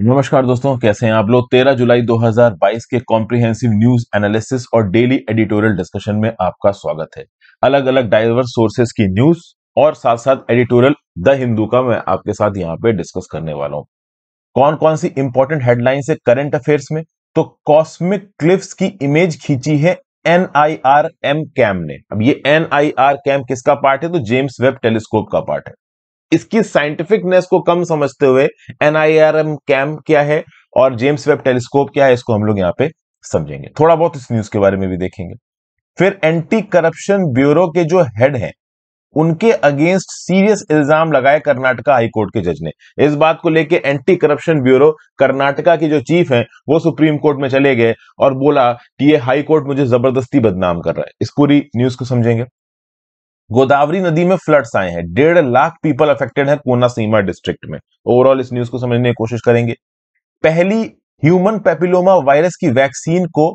नमस्कार दोस्तों कैसे हैं आप लोग 13 जुलाई 2022 के कॉम्प्रिहेंसिव न्यूज एनालिसिस और डेली एडिटोरियल डिस्कशन में आपका स्वागत है अलग अलग डाइवर्स सोर्सेज की न्यूज और साथ साथ एडिटोरियल द हिंदू का मैं आपके साथ यहाँ पे डिस्कस करने वाला हूँ कौन कौन सी इंपॉर्टेंट हेडलाइंस है करंट अफेयर्स में तो कॉस्मिक क्लिप्स की इमेज खींची है एन कैम ने अब ये एन कैम किसका पार्ट है तो जेम्स वेब टेलीस्कोप का पार्ट है इसकी साइंटिफिकनेस को कम समझते हुए एनआईआरएम कैम क्या है और जेम्स वेब टेलीस्कोप क्या है इसको हम लोग यहाँ पे समझेंगे थोड़ा बहुत इस न्यूज के बारे में भी देखेंगे फिर एंटी करप्शन ब्यूरो के जो हेड हैं उनके अगेंस्ट सीरियस इल्जाम लगाए कर्नाटका हाईकोर्ट के जज ने इस बात को लेके एंटी करप्शन ब्यूरो कर्नाटका के जो चीफ हैं वो सुप्रीम कोर्ट में चले गए और बोला कि ये हाई कोर्ट मुझे जबरदस्ती बदनाम कर रहा है इस पूरी न्यूज को समझेंगे गोदावरी नदी में फ्लड्स आए हैं डेढ़ लाख पीपल अफेक्टेड है कोना सीमा डिस्ट्रिक्ट में ओवरऑल इस न्यूज को समझने की कोशिश करेंगे पहली ह्यूमन पेपिलोमा वायरस की वैक्सीन को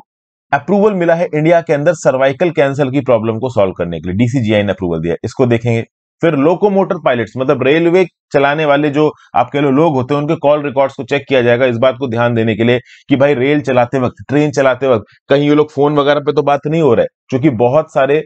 अप्रूवल मिला है इंडिया के अंदर सर्वाइकल कैंसर की प्रॉब्लम को सॉल्व करने के लिए डीसीजीआई ने अप्रूवल दिया इसको देखेंगे फिर लोकोमोटर पायलट्स मतलब रेलवे चलाने वाले जो आपके लो लोग होते हैं उनके कॉल रिकॉर्ड्स को चेक किया जाएगा इस बात को ध्यान देने के लिए कि भाई रेल चलाते वक्त ट्रेन चलाते वक्त कहीं ये लोग फोन वगैरह पे तो बात नहीं हो रहा है क्योंकि बहुत सारे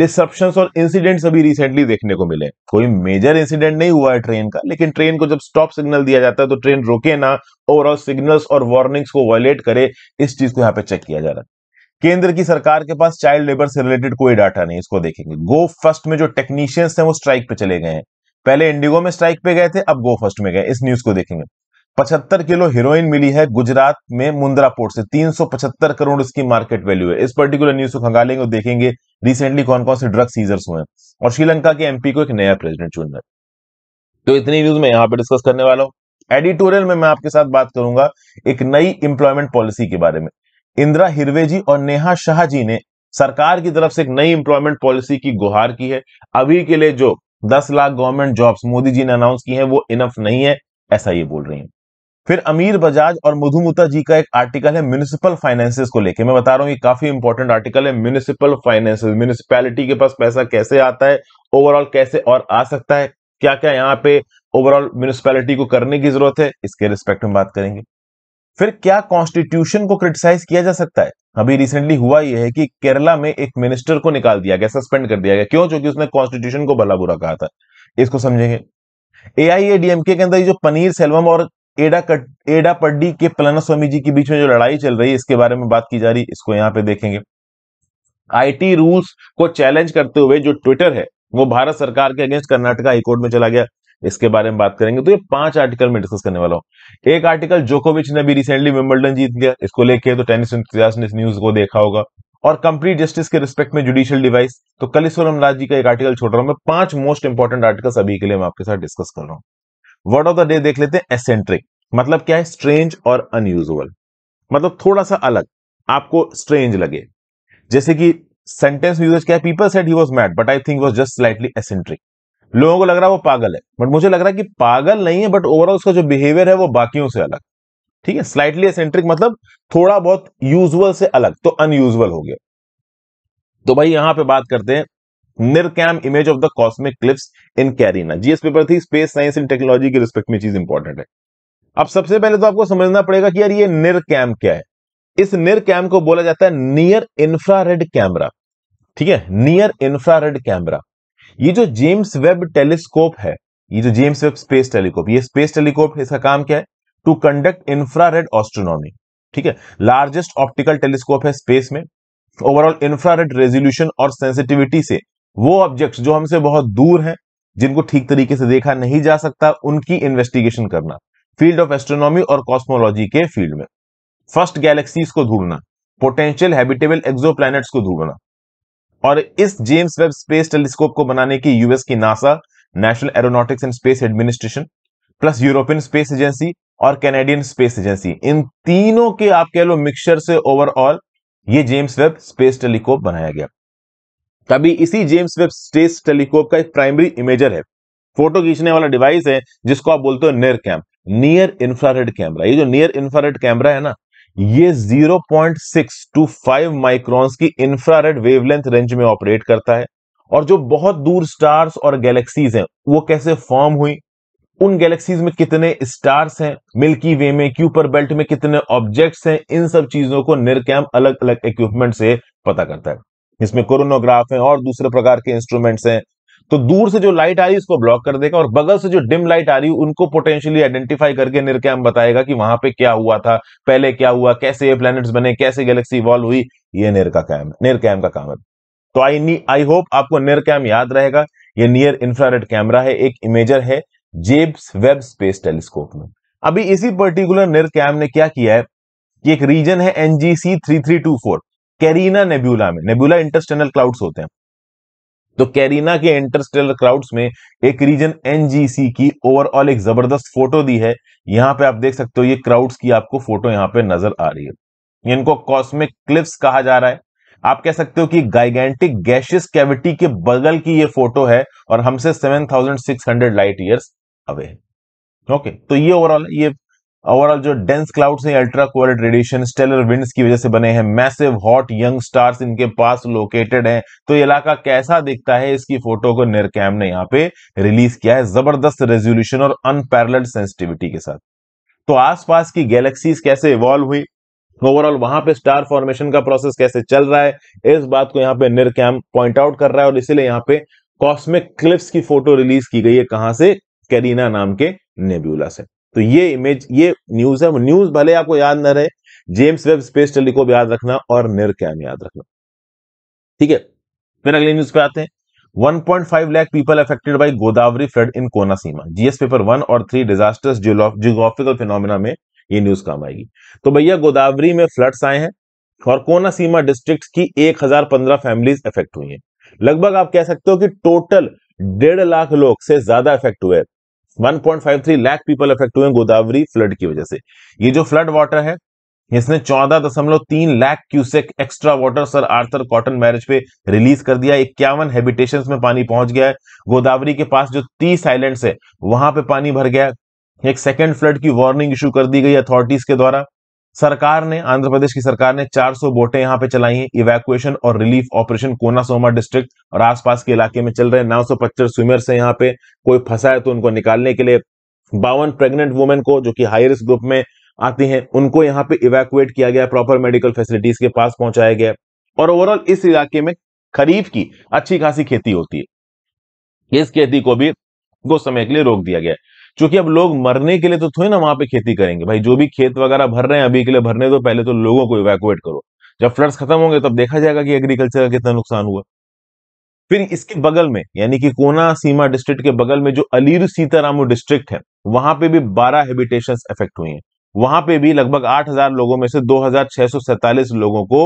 डिसरप्शन और इंसिडेंट्स अभी रिसेंटली देखने को मिले कोई मेजर इंसिडेंट नहीं हुआ है ट्रेन का लेकिन ट्रेन को जब स्टॉप सिग्नल दिया जाता है तो ट्रेन रोके ना ओवरऑल सिग्नल्स और वार्निंग्स को वायलेट करे इस चीज को यहाँ पे चेक किया जा रहा है केंद्र की सरकार के पास चाइल्ड लेबर से रिलेटेड कोई डाटा नहीं इसको देखेंगे गो फर्स्ट में जो टेक्नीशियंस थे वो स्ट्राइक पे चले गए हैं पहले इंडिगो में स्ट्राइक पे गए थे अब गो फर्स्ट में गए इस न्यूज को देखेंगे पचहत्तर किलो हीरोइन मिली है गुजरात में मुंद्रा पोर्ट से 375 करोड़ इसकी मार्केट वैल्यू है इस पर्टिकुलर न्यूज को खंगालेंगे और देखेंगे रिसेंटली कौन कौन से ड्रग सीजर्स हुए हैं और श्रीलंका के एमपी को एक नया प्रेसिडेंट चुनना है तो इतनी न्यूज में यहाँ पे डिस्कस करने वाला हूँ एडिटोरियल में मैं आपके साथ बात करूंगा एक नई इंप्लॉयमेंट पॉलिसी के बारे में इंदिरा हिरवे जी और नेहा शाह जी ने सरकार की तरफ से एक नई इंप्लॉयमेंट पॉलिसी की गुहार की है अभी के लिए जो 10 लाख गवर्नमेंट जॉब्स मोदी जी ने अनाउंस की हैं वो इनफ नहीं है ऐसा ये बोल रही हैं फिर अमीर बजाज और मधुमुता जी का एक आर्टिकल है म्यूनिसिपल फाइनेंसेस को लेके मैं बता रहा हूँ ये काफी इंपॉर्टेंट आर्टिकल है म्यूनिसिपल फाइनेंस म्यूनिसिपैलिटी के पास पैसा कैसे आता है ओवरऑल कैसे और आ सकता है क्या क्या यहाँ पे ओवरऑल म्यूनिसिपैलिटी को करने की जरूरत है इसके रिस्पेक्ट में बात करेंगे फिर क्या कॉन्स्टिट्यूशन को क्रिटिसाइज किया जा सकता है अभी रिसेंटली हुआ यह है कि केरला में एक मिनिस्टर को निकाल दिया गया सस्पेंड कर दिया गया क्यों क्योंकि उसने कॉन्स्टिट्यूशन को भला बुरा कहा था इसको समझेंगे एआईएडीएमके के अंदर ये जो पनीर सेलवम और एडा कट एडा पड्डी के पलाना स्वामी जी के बीच में जो लड़ाई चल रही है इसके बारे में बात की जा रही है इसको यहाँ पे देखेंगे आईटी रूल्स को चैलेंज करते हुए जो ट्विटर है वो भारत सरकार के अगेंस्ट कर्नाटका हाईकोर्ट में चला गया इसके बारे में बात करेंगे तो ये पांच आर्टिकल में डिस्कस करने वाला हूँ एक आर्टिकल जोकोविच ने भी रिसेंटली विम्बल्डन जीत गया इसको लेके तो टेनिस ने न्यूज को देखा होगा और कंप्लीट जस्टिस के रिस्पेक्ट में जुडिशियल डिवाइस तो कलेश्वरम राज जी का एक आर्टिकल छोड़ रहा हूं मैं पांच मोस्ट इंपॉर्टेंट आर्टिकल सभी के लिए मैं आपके साथ डिस्कस कर रहा हूँ वर्ड ऑफ द डे देख लेते हैं एसेंट्रिक मतलब क्या है स्ट्रेंज और अनयूजल मतलब थोड़ा सा अलग आपको स्ट्रेंज लगे जैसे कि सेंटेंस यूजेज क्या है people said he was mad but I think was just slightly eccentric लोगों को लग रहा है वो पागल है बट मुझे लग रहा है कि पागल नहीं है बट ओवरऑल उसका जो बिहेवियर है वो बाकियों से अलग ठीक है स्लाइटली एसेंट्रिक मतलब थोड़ा बहुत यूजुअल से अलग तो अनयूजुअल हो गया तो भाई यहां पे बात करते हैं NIRCam image of the cosmic cliffs in Carina GS paper थी स्पेस साइंस एंड टेक्नोलॉजी के रिस्पेक्ट में चीज इंपॉर्टेंट है अब सबसे पहले तो आपको समझना पड़ेगा कि यार ये निर कैम क्या है इस निर कैम को बोला जाता है नियर इंफ्रारेड कैमरा ठीक है नियर इंफ्रारेड कैमरा ये जो जेम्स वेब टेलीस्कोप है ये जो जेम्स वेब स्पेस टेलीस्कोप ये स्पेस टेलीस्कोप इसका काम क्या है टू कंडक्ट इंफ्रारेड ऑस्ट्रोनॉमी ठीक है लार्जेस्ट ऑप्टिकल टेलीस्कोप है स्पेस में ओवरऑल इंफ्रारेड रेजोल्यूशन और सेंसिटिविटी से वो ऑब्जेक्ट्स जो हमसे बहुत दूर हैं जिनको ठीक तरीके से देखा नहीं जा सकता उनकी इन्वेस्टिगेशन करना फील्ड ऑफ एस्ट्रोनॉमी और कॉस्मोलॉजी के फील्ड में फर्स्ट गैलेक्सीज को ढूंढना पोटेंशियल हैबिटेबल एक्सो को ढूंढना और इस जेम्स वेब स्पेस टेलीस्कोप को बनाने की यूएस की NASA national aeronautics and space administration plus European space agency और कैनेडियन स्पेस एजेंसी इन तीनों के आप कह लो मिक्सचर से ओवरऑल ये जेम्स वेब स्पेस टेलीस्कोप बनाया गया तभी इसी जेम्स वेब स्टेस टेलीस्कोप का एक प्राइमरी इमेजर है फोटो खींचने वाला डिवाइस है जिसको आप बोलते हो near cam near infrared camera ये जो नियर इंफ्रारेड कैमरा है ना ये 0.6 टू 5 माइक्रॉन्स की इंफ्रारेड वेवलेंथ रेंज में ऑपरेट करता है और जो बहुत दूर स्टार्स और गैलेक्सीज हैं वो कैसे फॉर्म हुई उन गैलेक्सीज में कितने स्टार्स हैं मिल्की वे में क्यूपर बेल्ट में कितने ऑब्जेक्ट्स हैं इन सब चीजों को निरकैम अलग अलग इक्विपमेंट से पता करता है इसमें कोरोनोग्राफ है और दूसरे प्रकार के इंस्ट्रूमेंट्स हैं तो दूर से जो लाइट आ रही है उसको ब्लॉक कर देगा और बगल से जो डिम लाइट आ रही है उनको पोटेंशियली आइडेंटिफाई करके निरकैम बताएगा कि वहां पे क्या हुआ था पहले क्या हुआ कैसे ये प्लैनेट्स बने कैसे गैलेक्सी इवॉल्व हुई ये निर का काम है निरकैम का काम है तो आई नी आई होप आपको निरकैम याद रहेगा ये नियर इंफ्रारेड कैमरा है एक इमेजर है जेब्स वेब स्पेस टेलीस्कोप में अभी इसी पर्टिकुलर निरकैम ने क्या किया है कि एक रीजन है NGC three three two four Carina nebula में नेब्यूला इंटरस्टेनल क्लाउड्स होते हैं तो कैरीना के इंटरस्टेलर क्लाउड्स में एक रीजन एनजीसी की ओवरऑल एक जबरदस्त फोटो दी है यहां पे आप देख सकते हो ये क्राउड्स की आपको फोटो यहां पे नजर आ रही है इनको कॉस्मिक क्लिप्स कहा जा रहा है आप कह सकते हो कि गाइगेंटिक गैशियस कैविटी के बगल की ये फोटो है और हमसे सेवन लाइट ईयर्स अवे है ओके तो ये ओवरऑल ये ओवरऑल जो डेंस क्लाउड्स हैं ultra violet radiation stellar winds की वजह से बने हैं मैसिव हॉट यंग स्टार्स इनके पास लोकेटेड हैं तो ये इलाका कैसा दिखता है इसकी फोटो को निरकैम ने यहाँ पे रिलीज किया है जबरदस्त रेजोल्यूशन और अनपैरल सेंसिटिविटी के साथ तो आसपास की गैलेक्सीज कैसे इवॉल्व हुई ओवरऑल वहां पे स्टार फॉर्मेशन का प्रोसेस कैसे चल रहा है इस बात को यहाँ पे निरकैम पॉइंट आउट कर रहा है और इसीलिए यहाँ पे कॉस्मिक क्लिप्स की फोटो रिलीज की गई है कहां से कैरीना नाम के नेब्यूला से तो ये इमेज ये न्यूज है न्यूज भले आपको याद ना रहे जेम्स वेब स्पेस टेलीकोप याद रखना और कैम याद रखना ठीक है फिर अगले न्यूज पे आते हैं 1.5 lakh people affected by Godavari flood in Konaseema GS paper one और थ्री डिजास्टर्स जियोग्राफिकल फिनोमिना में ये न्यूज काम आएगी तो भैया गोदावरी में फ्लड्स आए हैं और कोना सीमा डिस्ट्रिक्ट की 1015 फैमिलीज अफेक्ट हुई हैं लगभग आप कह सकते हो कि टोटल डेढ़ लाख लोग से ज्यादा अफेक्ट हुए 1.53 लाख पीपल अफेक्ट हुए गोदावरी फ्लड की वजह से ये जो फ्लड वाटर है इसने चौदह दशमलव तीन lakh cusec extra water sir Arthur Cotton barrage पे रिलीज कर दिया इक्यावन हैबिटेशन में पानी पहुंच गया है गोदावरी के पास जो तीस आइलैंड्स है वहां पे पानी भर गया एक सेकेंड फ्लड की वार्निंग इशू कर दी गई अथॉरिटीज के द्वारा सरकार ने आंध्र प्रदेश की सरकार ने 400 बोटें यहां पे चलाई हैं इवैक्यूएशन और रिलीफ ऑपरेशन कोनासोमा डिस्ट्रिक्ट और आसपास के इलाके में चल रहे नौ सौ स्विमर्स है यहाँ पे कोई फंसा है तो उनको निकालने के लिए बावन प्रेग्नेंट वुमेन को जो कि हाई रिस्क ग्रुप में आती हैं उनको यहाँ पे इवैक्यूएट किया गया प्रॉपर मेडिकल फैसिलिटीज के पास पहुंचाया गया और ओवरऑल इस इलाके में खरीफ की अच्छी खासी खेती होती है इस खेती को भी कुछ समय के लिए रोक दिया गया क्योंकि अब लोग मरने के लिए तो थोड़ी ना वहां पे खेती करेंगे भाई जो भी खेत वगैरह भर रहे हैं अभी के लिए भरने दो पहले तो लोगों को इवैकुएट करो जब फ्लड्स खत्म होंगे तब देखा जाएगा कि एग्रीकल्चर का कितना नुकसान हुआ फिर इसके बगल में यानी कि कोना सीमा डिस्ट्रिक्ट के बगल में जो अलीर सीतारामू डिस्ट्रिक्ट है वहां पे भी 12 हैबिटेशन इफेक्ट हुई हैं वहां पे भी लगभग 8000 लोगों में से 2647 लोगों को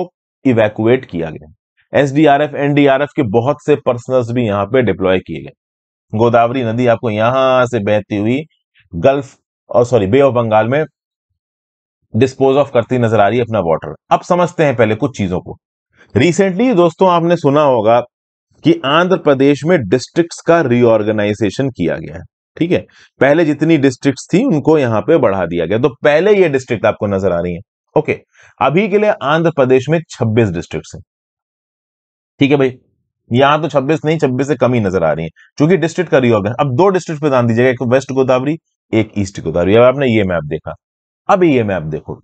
इवैकुएट किया गया एसडीआरएफ एनडीआरएफ के बहुत से पर्सनल्स भी यहां पे डिप्लॉय किए गए गोदावरी नदी आपको यहां से बहती हुई गल्फ और सॉरी बे ऑफ बंगाल में डिस्पोज ऑफ करती नजर आ रही है अपना वाटर अब समझते हैं पहले कुछ चीजों को रिसेंटली दोस्तों आपने सुना होगा कि आंध्र प्रदेश में डिस्ट्रिक्ट्स का रीऑर्गेनाइजेशन किया गया है ठीक है पहले जितनी डिस्ट्रिक्ट्स थी उनको यहां पे बढ़ा दिया गया तो पहले ये डिस्ट्रिक्ट आपको नजर आ रही है ओके अभी के लिए आंध्र प्रदेश में 26 डिस्ट्रिक्ट हैं ठीक है भाई यहाँ तो 26 नहीं 26 से कम ही नजर आ रही है क्योंकि डिस्ट्रिक्ट का रिओर्गन अब दो डिस्ट्रिक्ट पे ध्यान दीजिएगा एक वेस्ट गोदावरी एक ईस्ट गोदावरी अब आपने ये मैप देखा अब ये मैप देखो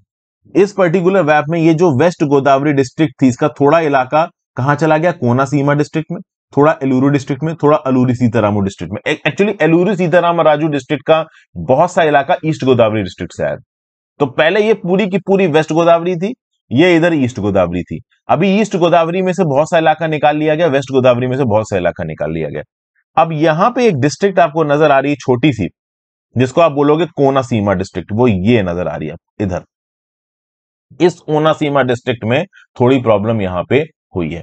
इस पर्टिकुलर मैप में ये जो वेस्ट गोदावरी डिस्ट्रिक्ट थी इसका थोड़ा इलाका कहां चला गया कोना सीमा डिस्ट्रिक्ट में थोड़ा एलूरू डिस्ट्रिक्ट में थोड़ा अलूरी सीतारामू डिस्ट्रिक्ट में एक्चुअली एलूरू सीताराम राजू डिस्ट्रिक्ट का बहुत सा इलाका ईस्ट गोदावरी डिस्ट्रिक्ट से आया तो पहले ये पूरी की पूरी वेस्ट गोदावरी थी ये इधर ईस्ट गोदावरी थी अभी ईस्ट गोदावरी में से बहुत सा इलाका निकाल लिया गया वेस्ट गोदावरी में से बहुत सा इलाका निकाल लिया गया अब यहां पे एक डिस्ट्रिक्ट आपको नजर आ रही है छोटी सी जिसको आप बोलोगे कोना सीमा डिस्ट्रिक्ट वो ये नजर आ रही है इधर इस कोना सीमा डिस्ट्रिक्ट में थोड़ी प्रॉब्लम यहां पे हुई है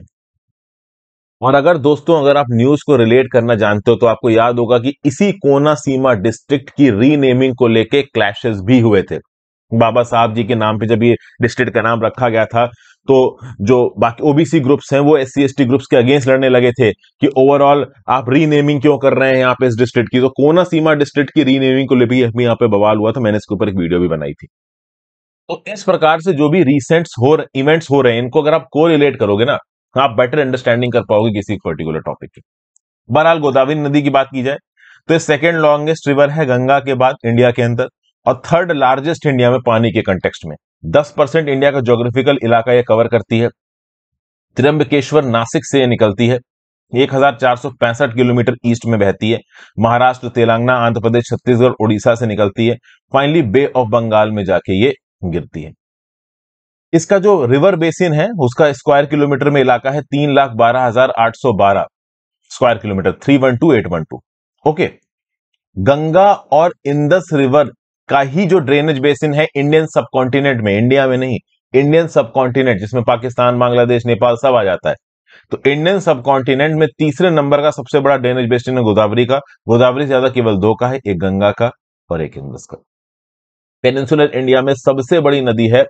और अगर दोस्तों अगर आप न्यूज को रिलेट करना जानते हो तो आपको याद होगा कि इसी कोना सीमा डिस्ट्रिक्ट की रीनेमिंग को लेके क्लैशेस भी हुए थे बाबा साहब जी के नाम पे जब ये डिस्ट्रिक्ट का नाम रखा गया था तो जो बाकी ओबीसी ग्रुप्स हैं वो एस सी ग्रुप्स के अगेंस्ट लड़ने लगे थे कि ओवरऑल आप रीनेमिंग क्यों कर रहे हैं यहाँ पे इस डिस्ट्रिक्ट की तो कोना सीमा डिस्ट्रिक्ट की रीनेमिंग को लेकर यहाँ पे बवाल हुआ था मैंने इसके ऊपर एक वीडियो भी बनाई थी तो इस प्रकार से जो भी रिसेंट्स हो इवेंट्स हो रहे हैं इनको अगर आप को रिलेट करोगे ना तो आप बेटर अंडरस्टैंडिंग कर पाओगे किसी पर्टिकुलर टॉपिक की बहरहाल गोदावरी नदी की बात की जाए तो सेकेंड लॉन्गेस्ट रिवर है गंगा के बाद इंडिया के अंदर और थर्ड लार्जेस्ट इंडिया में पानी के कंटेक्स्ट में 10 परसेंट इंडिया का ज्योग्राफिकल इलाका यह कवर करती है त्रंबकेश्वर नासिक से निकलती है एक किलोमीटर ईस्ट में बहती है महाराष्ट्र तेलंगाना आंध्र प्रदेश छत्तीसगढ़ उड़ीसा से निकलती है फाइनली बे ऑफ बंगाल में जाके ये गिरती है इसका जो रिवर बेसिन है उसका स्क्वायर किलोमीटर में इलाका है तीन लाख बारह हजार आठ सौ बारह square kilometre three one two eight one two okay Ganga और इंदस रिवर का ही जो ड्रेनेज बेसिन है इंडियन सब कॉन्टिनेंट में इंडिया में नहीं इंडियन सब कॉन्टिनेंट जिसमें पाकिस्तान बांग्लादेश नेपाल सब आ जाता है तो इंडियन सब कॉन्टिनेंट में तीसरे नंबर का सबसे बड़ा ड्रेनेज बेसिन है गोदावरी का गोदावरी से ज्यादा केवल दो का है एक गंगा का और एक इंदस का पेनिनसुलर इंडिया में सबसे बड़ी नदी है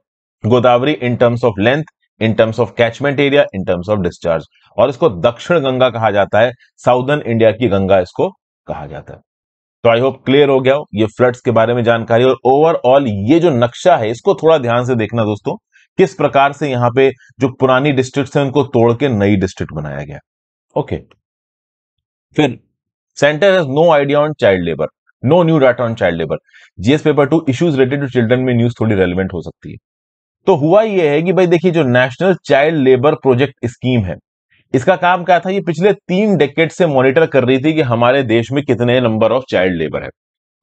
Godavari in terms of length in terms of catchment area in terms of discharge और इसको दक्षिण गंगा कहा जाता है साउदर्न इंडिया की गंगा इसको कहा जाता है तो आई होप क्लियर हो गया हो ये फ्लड्स के बारे में जानकारी और ओवरऑल ये जो नक्शा है इसको थोड़ा ध्यान से देखना दोस्तों किस प्रकार से यहाँ पे जो पुरानी डिस्ट्रिक्ट है उनको तोड़ के नई डिस्ट्रिक्ट बनाया गया ओके फिर centre has no idea on child labour no new data on child labour GS paper two issues related to children में न्यूज थोड़ी रेलिवेंट हो सकती है तो हुआ यह है कि भाई देखिए जो national child labour project scheme है इसका काम क्या था ये पिछले तीन डेकेट से मॉनिटर कर रही थी कि हमारे देश में कितने नंबर ऑफ चाइल्ड लेबर है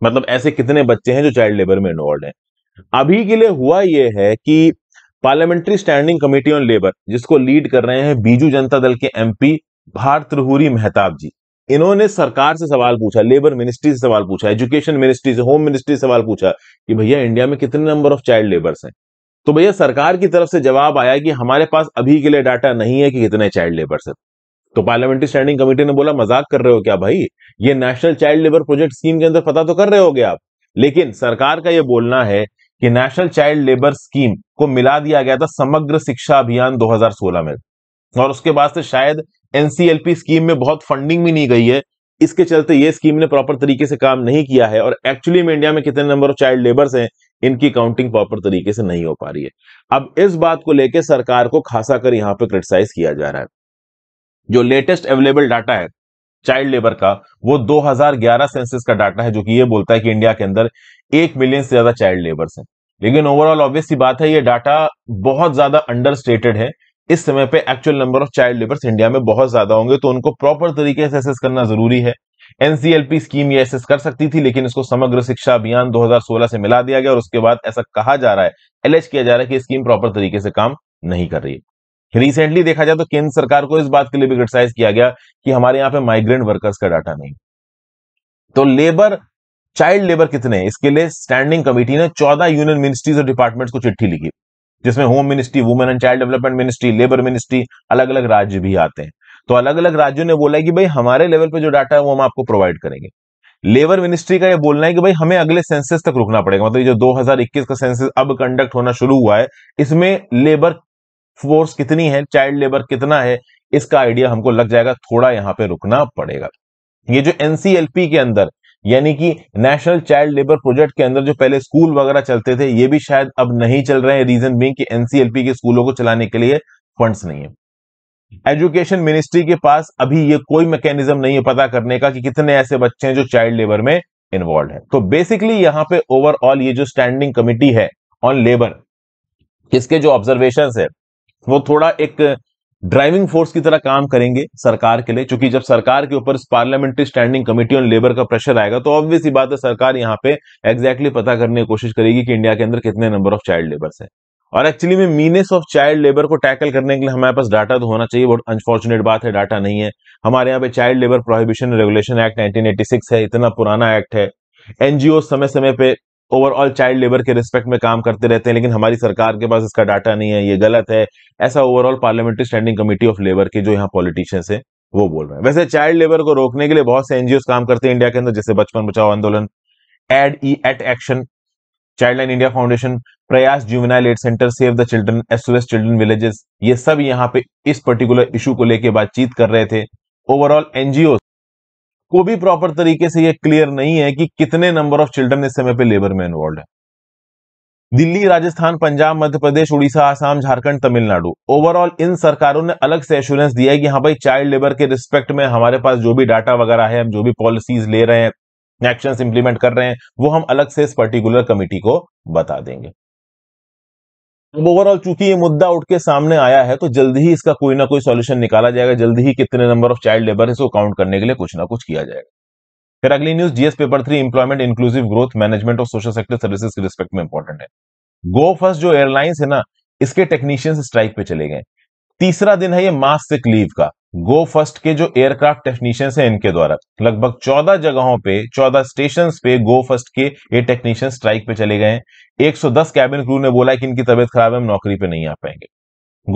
मतलब ऐसे कितने बच्चे हैं जो चाइल्ड लेबर में इन्वॉल्व हैं अभी के लिए हुआ ये है कि parliamentary standing committee on labour जिसको लीड कर रहे हैं बीजू जनता दल के एम पी भारतहूरी मेहताब जी इन्होंने सरकार से सवाल पूछा लेबर मिनिस्ट्री से सवाल पूछा एजुकेशन मिनिस्ट्री से होम मिनिस्ट्री से सवाल पूछा कि भैया इंडिया में कितने नंबर ऑफ चाइल्ड लेबर्स हैं तो भैया सरकार की तरफ से जवाब आया कि हमारे पास अभी के लिए डाटा नहीं है कि कितने चाइल्ड लेबर्स है तो पार्लियामेंट्री स्टैंडिंग कमेटी ने बोला मजाक कर रहे हो क्या भाई ये national child labour project scheme के अंदर पता तो कर रहे हो आप लेकिन सरकार का यह बोलना है कि नेशनल चाइल्ड लेबर स्कीम को मिला दिया गया था समग्र शिक्षा अभियान 2016 में और उसके बाद से शायद एनसीएलपी स्कीम में बहुत फंडिंग भी नहीं गई है इसके चलते ये स्कीम ने प्रॉपर तरीके से काम नहीं किया है और एक्चुअली में इंडिया में कितने नंबर ऑफ चाइल्ड लेबर्स हैं इनकी काउंटिंग प्रॉपर तरीके से नहीं हो पा रही है अब इस बात को लेकर सरकार को खासा कर यहां पर क्रिटिसाइज किया जा रहा है जो लेटेस्ट अवेलेबल डाटा है चाइल्ड लेबर का वो 2011 सेंसस का डाटा है जो कि ये बोलता है कि इंडिया के अंदर एक मिलियन से ज्यादा चाइल्ड लेबर्स हैं लेकिन ओवरऑल ऑब्वियस सी बात है ये डाटा बहुत ज्यादा अंडरस्टेटेड है इस समय पे actual number of child labours India में बहुत ज्यादा होंगे तो उनको प्रॉपर तरीके से करना जरूरी है एनसीएलपी स्कीम ये एसेस कर सकती थी लेकिन इसको समग्र शिक्षा अभियान 2016 से मिला दिया गया और उसके बाद ऐसा कहा जा रहा है एलएच किया जा रहा है कि स्कीम प्रॉपर तरीके से काम नहीं कर रही है रिसेंटली देखा जाए तो केंद्र सरकार को इस बात के लिए भी क्रिटिसाइज किया गया कि हमारे यहाँ पे माइग्रेंट वर्कर्स का डाटा नहीं तो लेबर चाइल्ड लेबर कितने इसके लिए स्टैंडिंग कमेटी ने चौदह यूनियन मिनिस्ट्रीज और डिपार्टमेंट्स को चिट्ठी लिखी जिसमें home ministry women and child development ministry labour ministry अलग अलग राज्य भी आते हैं तो अलग अलग राज्यों ने बोला है कि भाई हमारे लेवल पे जो डाटा है वो हम आपको प्रोवाइड करेंगे लेबर मिनिस्ट्री का ये बोलना है कि भाई हमें अगले सेंसस तक रुकना पड़ेगा मतलब जो 2021 का सेंसस अब कंडक्ट होना शुरू हुआ है इसमें लेबर फोर्स कितनी है चाइल्ड लेबर कितना है इसका आइडिया हमको लग जाएगा थोड़ा यहाँ पे रुकना पड़ेगा ये जो एनसीएलपी के अंदर यानी कि नेशनल चाइल्ड लेबर प्रोजेक्ट के अंदर जो पहले स्कूल वगैरह चलते थे ये भी शायद अब नहीं चल रहे हैं रीजन बिंग एनसीएलपी के स्कूलों को चलाने के लिए फंड्स नहीं है एजुकेशन मिनिस्ट्री के पास अभी ये कोई मैकेनिज्म नहीं है पता करने का कि कितने ऐसे बच्चे हैं जो चाइल्ड लेबर में इन्वॉल्व है तो बेसिकली यहां पे ओवरऑल ये जो स्टैंडिंग कमिटी है ऑन लेबर इसके जो ऑब्जर्वेशन है वो थोड़ा एक ड्राइविंग फोर्स की तरह काम करेंगे सरकार के लिए क्योंकि जब सरकार के ऊपर parliamentary standing committee on labour का प्रेशर आएगा तो ऑब्वियस ही बात है सरकार यहाँ पे एग्जैक्टली exactly पता करने की कोशिश करेगी कि इंडिया के अंदर कितने नंबर ऑफ चाइल्ड लेबर्स है और एक्चुअली में मीनेस ऑफ चाइल्ड लेबर को टैकल करने के लिए हमारे पास डाटा तो होना चाहिए बहुत अनफॉर्चुनेट बात है डाटा नहीं है हमारे यहाँ पे child labour prohibition regulation act 1986 है इतना पुराना एक्ट है एनजीओ समय समय पे ओवरऑल चाइल्ड लेबर के रिस्पेक्ट में काम करते रहते हैं लेकिन हमारी सरकार के पास इसका डाटा नहीं है ये गलत है ऐसा overall parliamentary standing committee of labour के जो यहाँ पॉलिटिशियंस है वो बोल रहे हैं वैसे चाइल्ड लेबर को रोकने के लिए बहुत से एनजीओ काम करते हैं इंडिया के अंदर जैसे बचपन बचाओ आंदोलन एड ई eight action Childline India foundation प्रयास juvenile aid centre save the children SOS children villages ये सब यहाँ पे इस पर्टिकुलर इशू को लेके बातचीत कर रहे थे ओवरऑल एनजीओ को भी प्रॉपर तरीके से ये क्लियर नहीं है कि कितने नंबर ऑफ चिल्ड्रन इस समय पे लेबर में इन्वॉल्व है दिल्ली राजस्थान पंजाब मध्य प्रदेश उड़ीसा आसाम झारखंड तमिलनाडु ओवरऑल इन सरकारों ने अलग से एश्योरेंस दिया है कि हाँ भाई चाइल्ड लेबर के रिस्पेक्ट में हमारे पास जो भी डाटा वगैरह है हम जो भी पॉलिसीज ले रहे हैं एक्शन इंप्लीमेंट कर रहे हैं वो हम अलग से इस पर्टिकुलर कमिटी को बता देंगे ओवरऑल चूंकि ये मुद्दा उठ के सामने आया है तो जल्दी ही इसका कोई ना कोई सॉल्यूशन निकाला जाएगा जल्दी ही कितने नंबर ऑफ चाइल्ड लेबर है काउंट करने के लिए कुछ ना कुछ किया जाएगा फिर अगली news GS paper three employment inclusive growth management और सोशल सेक्टर सर्विसेज के रिस्पेक्ट में इंपॉर्टेंट है गो फर्स्ट जो एयरलाइंस है ना इसके टेक्नीशियंस स्ट्राइक पे चले गए तीसरा दिन है ये मास सिक लीव का गो फर्स्ट के जो एयरक्राफ्ट टेक्नीशियंस हैं इनके द्वारा लगभग 14 जगहों पे 14 स्टेशन पे गो फर्स्ट के ये टेक्नीशियन स्ट्राइक पे चले गए 110 कैबिन क्रू ने बोला कि इनकी तबियत खराब है हम नौकरी पे नहीं आ पाएंगे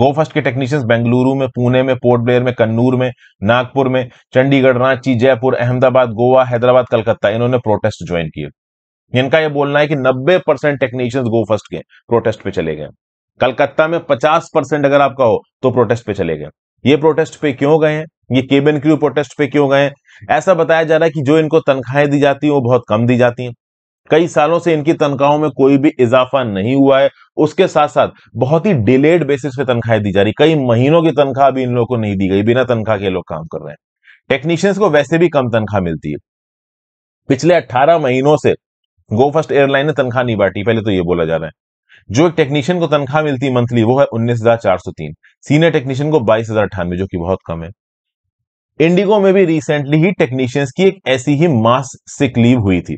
गो फर्स्ट के टेक्नीशियंस बेंगलुरु में पुणे में पोर्ट ब्लेयर में कन्नूर में नागपुर में चंडीगढ़ रांची जयपुर अहमदाबाद गोवा हैदराबाद कलकत्ता इन्होंने प्रोटेस्ट ज्वाइन किए इनका यह बोलना है कि नब्बे परसेंट टेक्नीशियंस गो फर्स्ट के प्रोटेस्ट पे चले गए कलकत्ता में 50 परसेंट अगर आपका हो तो प्रोटेस्ट पे चले गए ये प्रोटेस्ट पे क्यों गए हैं ये केबिन क्रू प्रोटेस्ट पे क्यों गए ऐसा बताया जा रहा है कि जो इनको तनख्वाहें दी जाती हैं वो बहुत कम दी जाती हैं कई सालों से इनकी तनख्वाहों में कोई भी इजाफा नहीं हुआ है उसके साथ साथ बहुत ही डिलेड बेसिस पे तनख्वाहें दी जा रही कई महीनों की तनख्वाह भी इन लोगों को नहीं दी गई बिना तनख्वाह के लोग काम कर रहे हैं टेक्नीशियंस को वैसे भी कम तनख्वाह मिलती है पिछले 18 महीनों से गो फर्स्ट एयरलाइन ने तनख्वाह नहीं बांटी पहले तो ये बोला जा रहा है जो एक टेक्नीशियन को तनख्वाह मिलती है मंथली वो है उन्नीस हजार चार सौ तीन सीनियर टेक्नीशियन को बाईस हजार अठानवे जो कि बहुत कम है इंडिगो में भी रिसेंटली ही टेक्नीशियंस की एक ऐसी ही मास सिक लीव हुई थी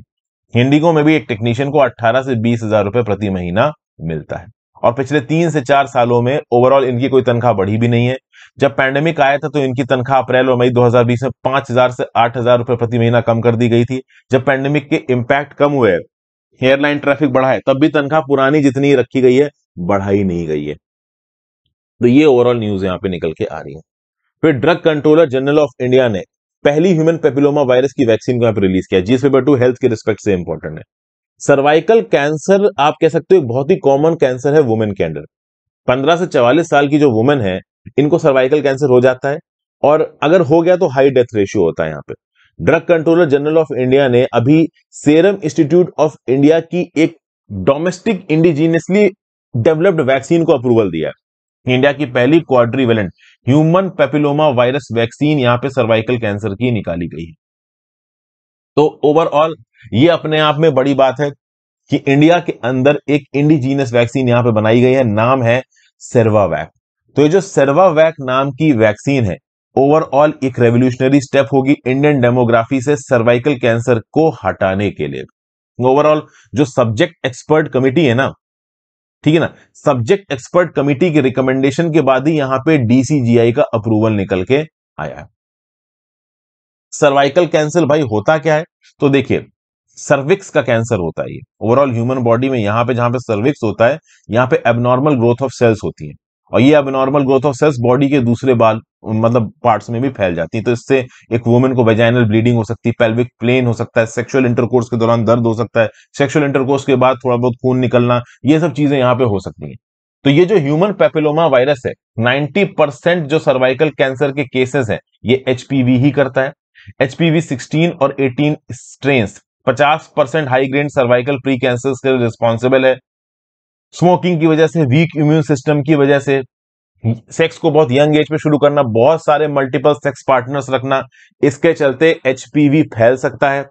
इंडिगो में भी एक टेक्नीशियन को अट्ठारह से बीस हजार रुपए प्रति महीना मिलता है और पिछले तीन से चार सालों में ओवरऑल इनकी कोई तनख्वाह बढ़ी भी नहीं है जब पैंडेमिक आया था तो इनकी तनख्वाह अप्रैल और मई 2020 में 5000 से 8000 रुपए प्रति महीना कम कर दी गई थी जब पैंडेमिक के इम्पैक्ट कम हुए हेयरलाइन ट्रैफिक बढ़ा है तब भी तनख्वाह पुरानी जितनी रखी गई है बढ़ाई नहीं गई है तो ये ओवरऑल न्यूज यहां पे निकल के आ रही है फिर Drug Controller General of India ने पहली ह्यूमन पेपिलोमा वायरस की वैक्सीन को यहां पर रिलीज किया जिस पेपर टू हेल्थ के रिस्पेक्ट से इंपॉर्टेंट है सर्वाइकल कैंसर आप कह सकते हो बहुत ही कॉमन कैंसर है वुमेन के अंडर पंद्रह से चवालीस साल की जो वुमेन है इनको सर्वाइकल कैंसर हो जाता है और अगर हो गया तो हाई डेथ रेशियो होता है यहाँ पे Drug Controller General of India ने अभी सेरम इंस्टीट्यूट ऑफ इंडिया की एक डोमेस्टिक इंडिजीनियसली डेवलप्ड वैक्सीन को अप्रूवल दिया है इंडिया की पहली quadrivalent human papilloma virus vaccine यहां पे सर्वाइकल कैंसर की निकाली गई है तो ओवरऑल ये अपने आप में बड़ी बात है कि इंडिया के अंदर एक इंडिजीनियस वैक्सीन यहां पे बनाई गई है नाम है सेरवावैक तो ये जो सेरवावैक नाम की वैक्सीन है ओवरऑल एक रेवोल्यूशनरी स्टेप होगी इंडियन डेमोग्राफी से सर्वाइकल कैंसर को हटाने के लिए ओवरऑल जो सब्जेक्ट एक्सपर्ट कमेटी है ना ठीक है ना सब्जेक्ट एक्सपर्ट कमेटी के रिकमेंडेशन के बाद ही यहां पे डीसीजीआई का अप्रूवल निकल के आया है सर्वाइकल कैंसर भाई होता क्या है तो देखिए सर्विक्स का कैंसर होता है ओवरऑल ह्यूमन बॉडी में यहां पे जहां पे सर्विक्स होता है यहां पे एबनॉर्मल ग्रोथ ऑफ सेल्स होती है और ये अब normal growth of cells body के दूसरे बाल मतलब पार्ट्स में भी फैल जाती है तो इससे एक वुमेन को वेजाइनल ब्लीडिंग हो सकती है पेल्विक प्लेन हो सकता है सेक्सुअल इंटरकोर्स के दौरान दर्द हो सकता है सेक्सुअल इंटरकोर्स के बाद थोड़ा बहुत खून निकलना ये सब चीजें यहाँ पे हो सकती है तो ये जो ह्यूमन पेपिलोमा वायरस है 90 जो सर्वाइकल कैंसर के केसेस है ये एचपीवी ही करता है एचपीवी सिक्सटीन और eighteen strain 50 high grade cervical pre cancer के रिस्पॉन्सिबल है स्मोकिंग की वजह से वीक इम्यून सिस्टम की वजह से सेक्स को बहुत यंग एज में शुरू करना बहुत सारे मल्टीपल सेक्स पार्टनर्स रखना इसके चलते एचपीवी फैल सकता है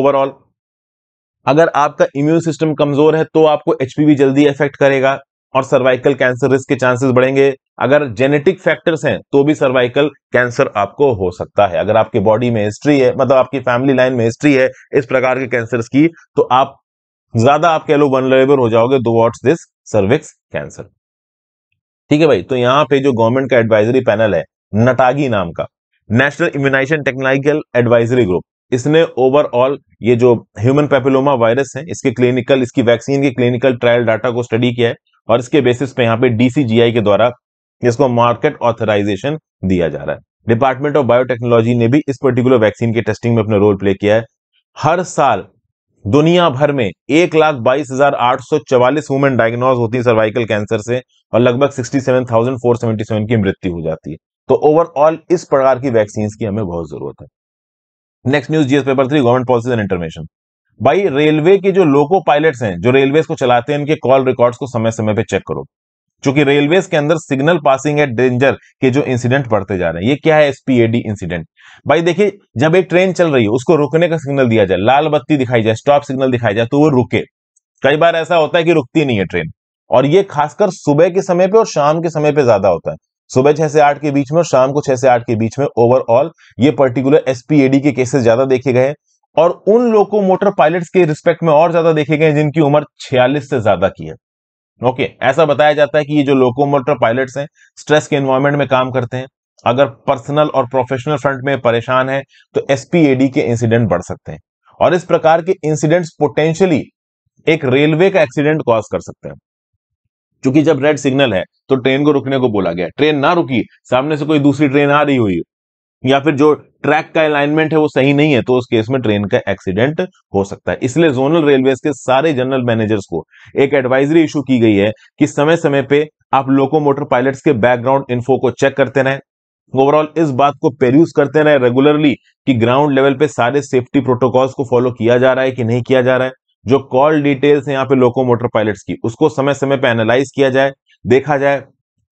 ओवरऑल अगर आपका इम्यून सिस्टम कमजोर है तो आपको एचपीवी जल्दी इफेक्ट करेगा और सर्वाइकल कैंसर रिस्क के चांसेस बढ़ेंगे अगर जेनेटिक फैक्टर्स हैं तो भी सर्वाइकल कैंसर आपको हो सकता है अगर आपके बॉडी में हिस्ट्री है मतलब आपकी फैमिली लाइन में हिस्ट्री है इस प्रकार के कैंसर की तो आप ज्यादा आप कह लो वनरेबल हो जाओगे दो वॉट दिस सर्विक्स कैंसर ठीक है भाई तो यहाँ पे जो गवर्नमेंट का एडवाइजरी पैनल है नटागी नाम का national immunisation technological advisory group इसने ओवरऑल ये जो ह्यूमन पेपिलोमा वायरस है इसके क्लिनिकल इसकी वैक्सीन के क्लिनिकल ट्रायल डाटा को स्टडी किया है और इसके बेसिस पे यहाँ पे डीसीजीआई के द्वारा इसको मार्केट ऑथराइजेशन दिया जा रहा है डिपार्टमेंट ऑफ बायोटेक्नोलॉजी ने भी इस पर्टिकुलर वैक्सीन के टेस्टिंग में अपना रोल प्ले किया है हर साल दुनिया भर में एक लाख बाईस हजार आठ सौ चवालीस वुमेन डायग्नोज होती है सर्वाइकल कैंसर से और लगभग sixty seven thousand four seventy seven की मृत्यु हो जाती है तो ओवरऑल इस प्रकार की वैक्सीन की हमें बहुत जरूरत है next news GS paper three government policies and intervention भाई रेलवे के जो लोको पायलट्स हैं जो रेलवे को चलाते हैं इनके कॉल रिकॉर्ड्स को समय समय पर चेक करो चूंकि रेलवे के अंदर सिग्नल पासिंग एट डेंजर के जो इंसिडेंट बढ़ते जा रहे हैं ये क्या है एसपीएडी इंसिडेंट भाई देखिए जब एक ट्रेन चल रही है उसको रुकने का सिग्नल दिया जाए लाल बत्ती दिखाई जाए स्टॉप सिग्नल दिखाई जाए तो वो रुके कई बार ऐसा होता है कि रुकती नहीं है ट्रेन और ये खासकर सुबह के समय पे और शाम के समय पे ज्यादा होता है सुबह छह से आठ के बीच में और शाम को छह से आठ के बीच में ओवरऑल ये पर्टिकुलर एसपीएडी के केसेस ज्यादा देखे गए और उन लोको मोटर पायलट्स के रिस्पेक्ट में और ज्यादा देखे गए जिनकी उम्र छियालीस से ज्यादा की है ओके okay, ऐसा बताया जाता है कि ये जो लोकोमोटर पायलट्स हैं स्ट्रेस के इन्वायरमेंट में काम करते हैं अगर पर्सनल और प्रोफेशनल फ्रंट में परेशान है तो एसपीएडी के इंसिडेंट बढ़ सकते हैं और इस प्रकार के इंसिडेंट्स पोटेंशियली एक रेलवे का एक्सीडेंट कॉज कर सकते हैं क्योंकि जब रेड सिग्नल है तो ट्रेन को रुकने को बोला गया ट्रेन ना रुकी सामने से कोई दूसरी ट्रेन आ रही हुई या फिर जो ट्रैक का अलाइनमेंट है वो सही नहीं है तो उस केस में ट्रेन का एक्सीडेंट हो सकता है इसलिए जोनल रेलवे के सारे जनरल मैनेजर्स को एक एडवाइजरी इशू की गई है कि समय समय पे आप लोकोमोटर पायलट्स के बैकग्राउंड इन्फो को चेक करते रहे ओवरऑल इस बात को पेरूज करते रहे रेगुलरली कि ग्राउंड लेवल पे सारे सेफ्टी प्रोटोकॉल्स को फॉलो किया जा रहा है कि नहीं किया जा रहा है जो कॉल डिटेल्स है यहाँ पे लोको मोटर पायलट्स की उसको समय समय पे एनालाइज किया जाए देखा जाए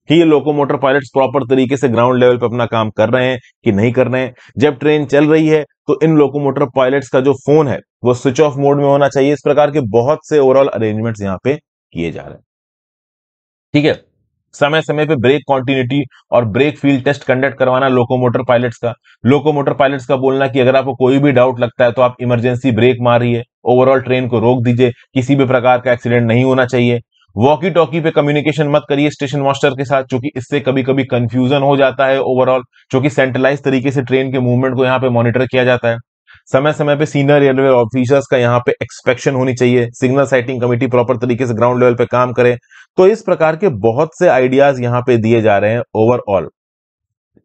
कि ये लोकोमोटर पायलट्स प्रॉपर तरीके से ग्राउंड लेवल पर अपना काम कर रहे हैं कि नहीं कर रहे हैं जब ट्रेन चल रही है तो इन लोकोमोटर पायलट्स का जो फोन है वो स्विच ऑफ मोड में होना चाहिए इस प्रकार के बहुत से ओवरऑल अरेंजमेंट्स यहाँ पे किए जा रहे हैं ठीक है समय समय पे ब्रेक कॉन्टिन्यूटी और ब्रेक फील्ड टेस्ट कंडक्ट करवाना लोकोमोटर पायलट्स का लोकोमोटर पायलट्स का बोलना कि अगर आपको कोई भी डाउट लगता है तो आप इमरजेंसी ब्रेक मारिए ओवरऑल ट्रेन को रोक दीजिए किसी भी प्रकार का एक्सीडेंट नहीं होना चाहिए वॉकी टॉकी पे कम्युनिकेशन मत करिए स्टेशन मास्टर के साथ क्योंकि इससे कभी कभी कंफ्यूजन हो जाता है ओवरऑल क्योंकि सेंट्रलाइज तरीके से ट्रेन के मूवमेंट को यहाँ पे मॉनिटर किया जाता है समय समय पे सीनियर रेलवे ऑफिसर्स का यहाँ पे एक्सपेक्शन होनी चाहिए सिग्नल साइटिंग कमेटी प्रॉपर तरीके से ग्राउंड लेवल पे काम करे तो इस प्रकार के बहुत से आइडियाज यहाँ पे दिए जा रहे हैं ओवरऑल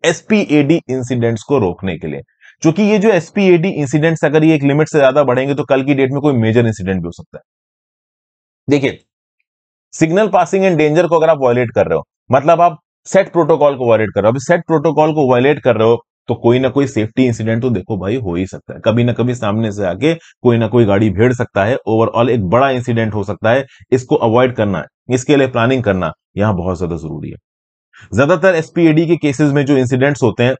एसपीएडी इंसिडेंट्स को रोकने के लिए क्योंकि ये जो एसपीएडी इंसिडेंट्स अगर ये एक लिमिट से ज्यादा बढ़ेंगे तो कल की डेट में कोई मेजर इंसिडेंट भी हो सकता है देखिए सिग्नल पासिंग एंड डेंजर को अगर आप वॉयलेट कर रहे हो मतलब आप सेट प्रोटोकॉल को वायलेट कर रहे हो अभी सेट प्रोटोकॉल को वायलेट कर रहे हो तो कोई ना कोई सेफ्टी इंसिडेंट तो देखो भाई हो ही सकता है कभी ना कभी सामने से आके कोई ना कोई गाड़ी भेड़ सकता है ओवरऑल एक बड़ा इंसिडेंट हो सकता है इसको अवॉइड करना इसके लिए प्लानिंग करना यहां बहुत ज्यादा जरूरी है ज्यादातर एसपीएडी के केसेस में जो इंसिडेंट्स होते हैं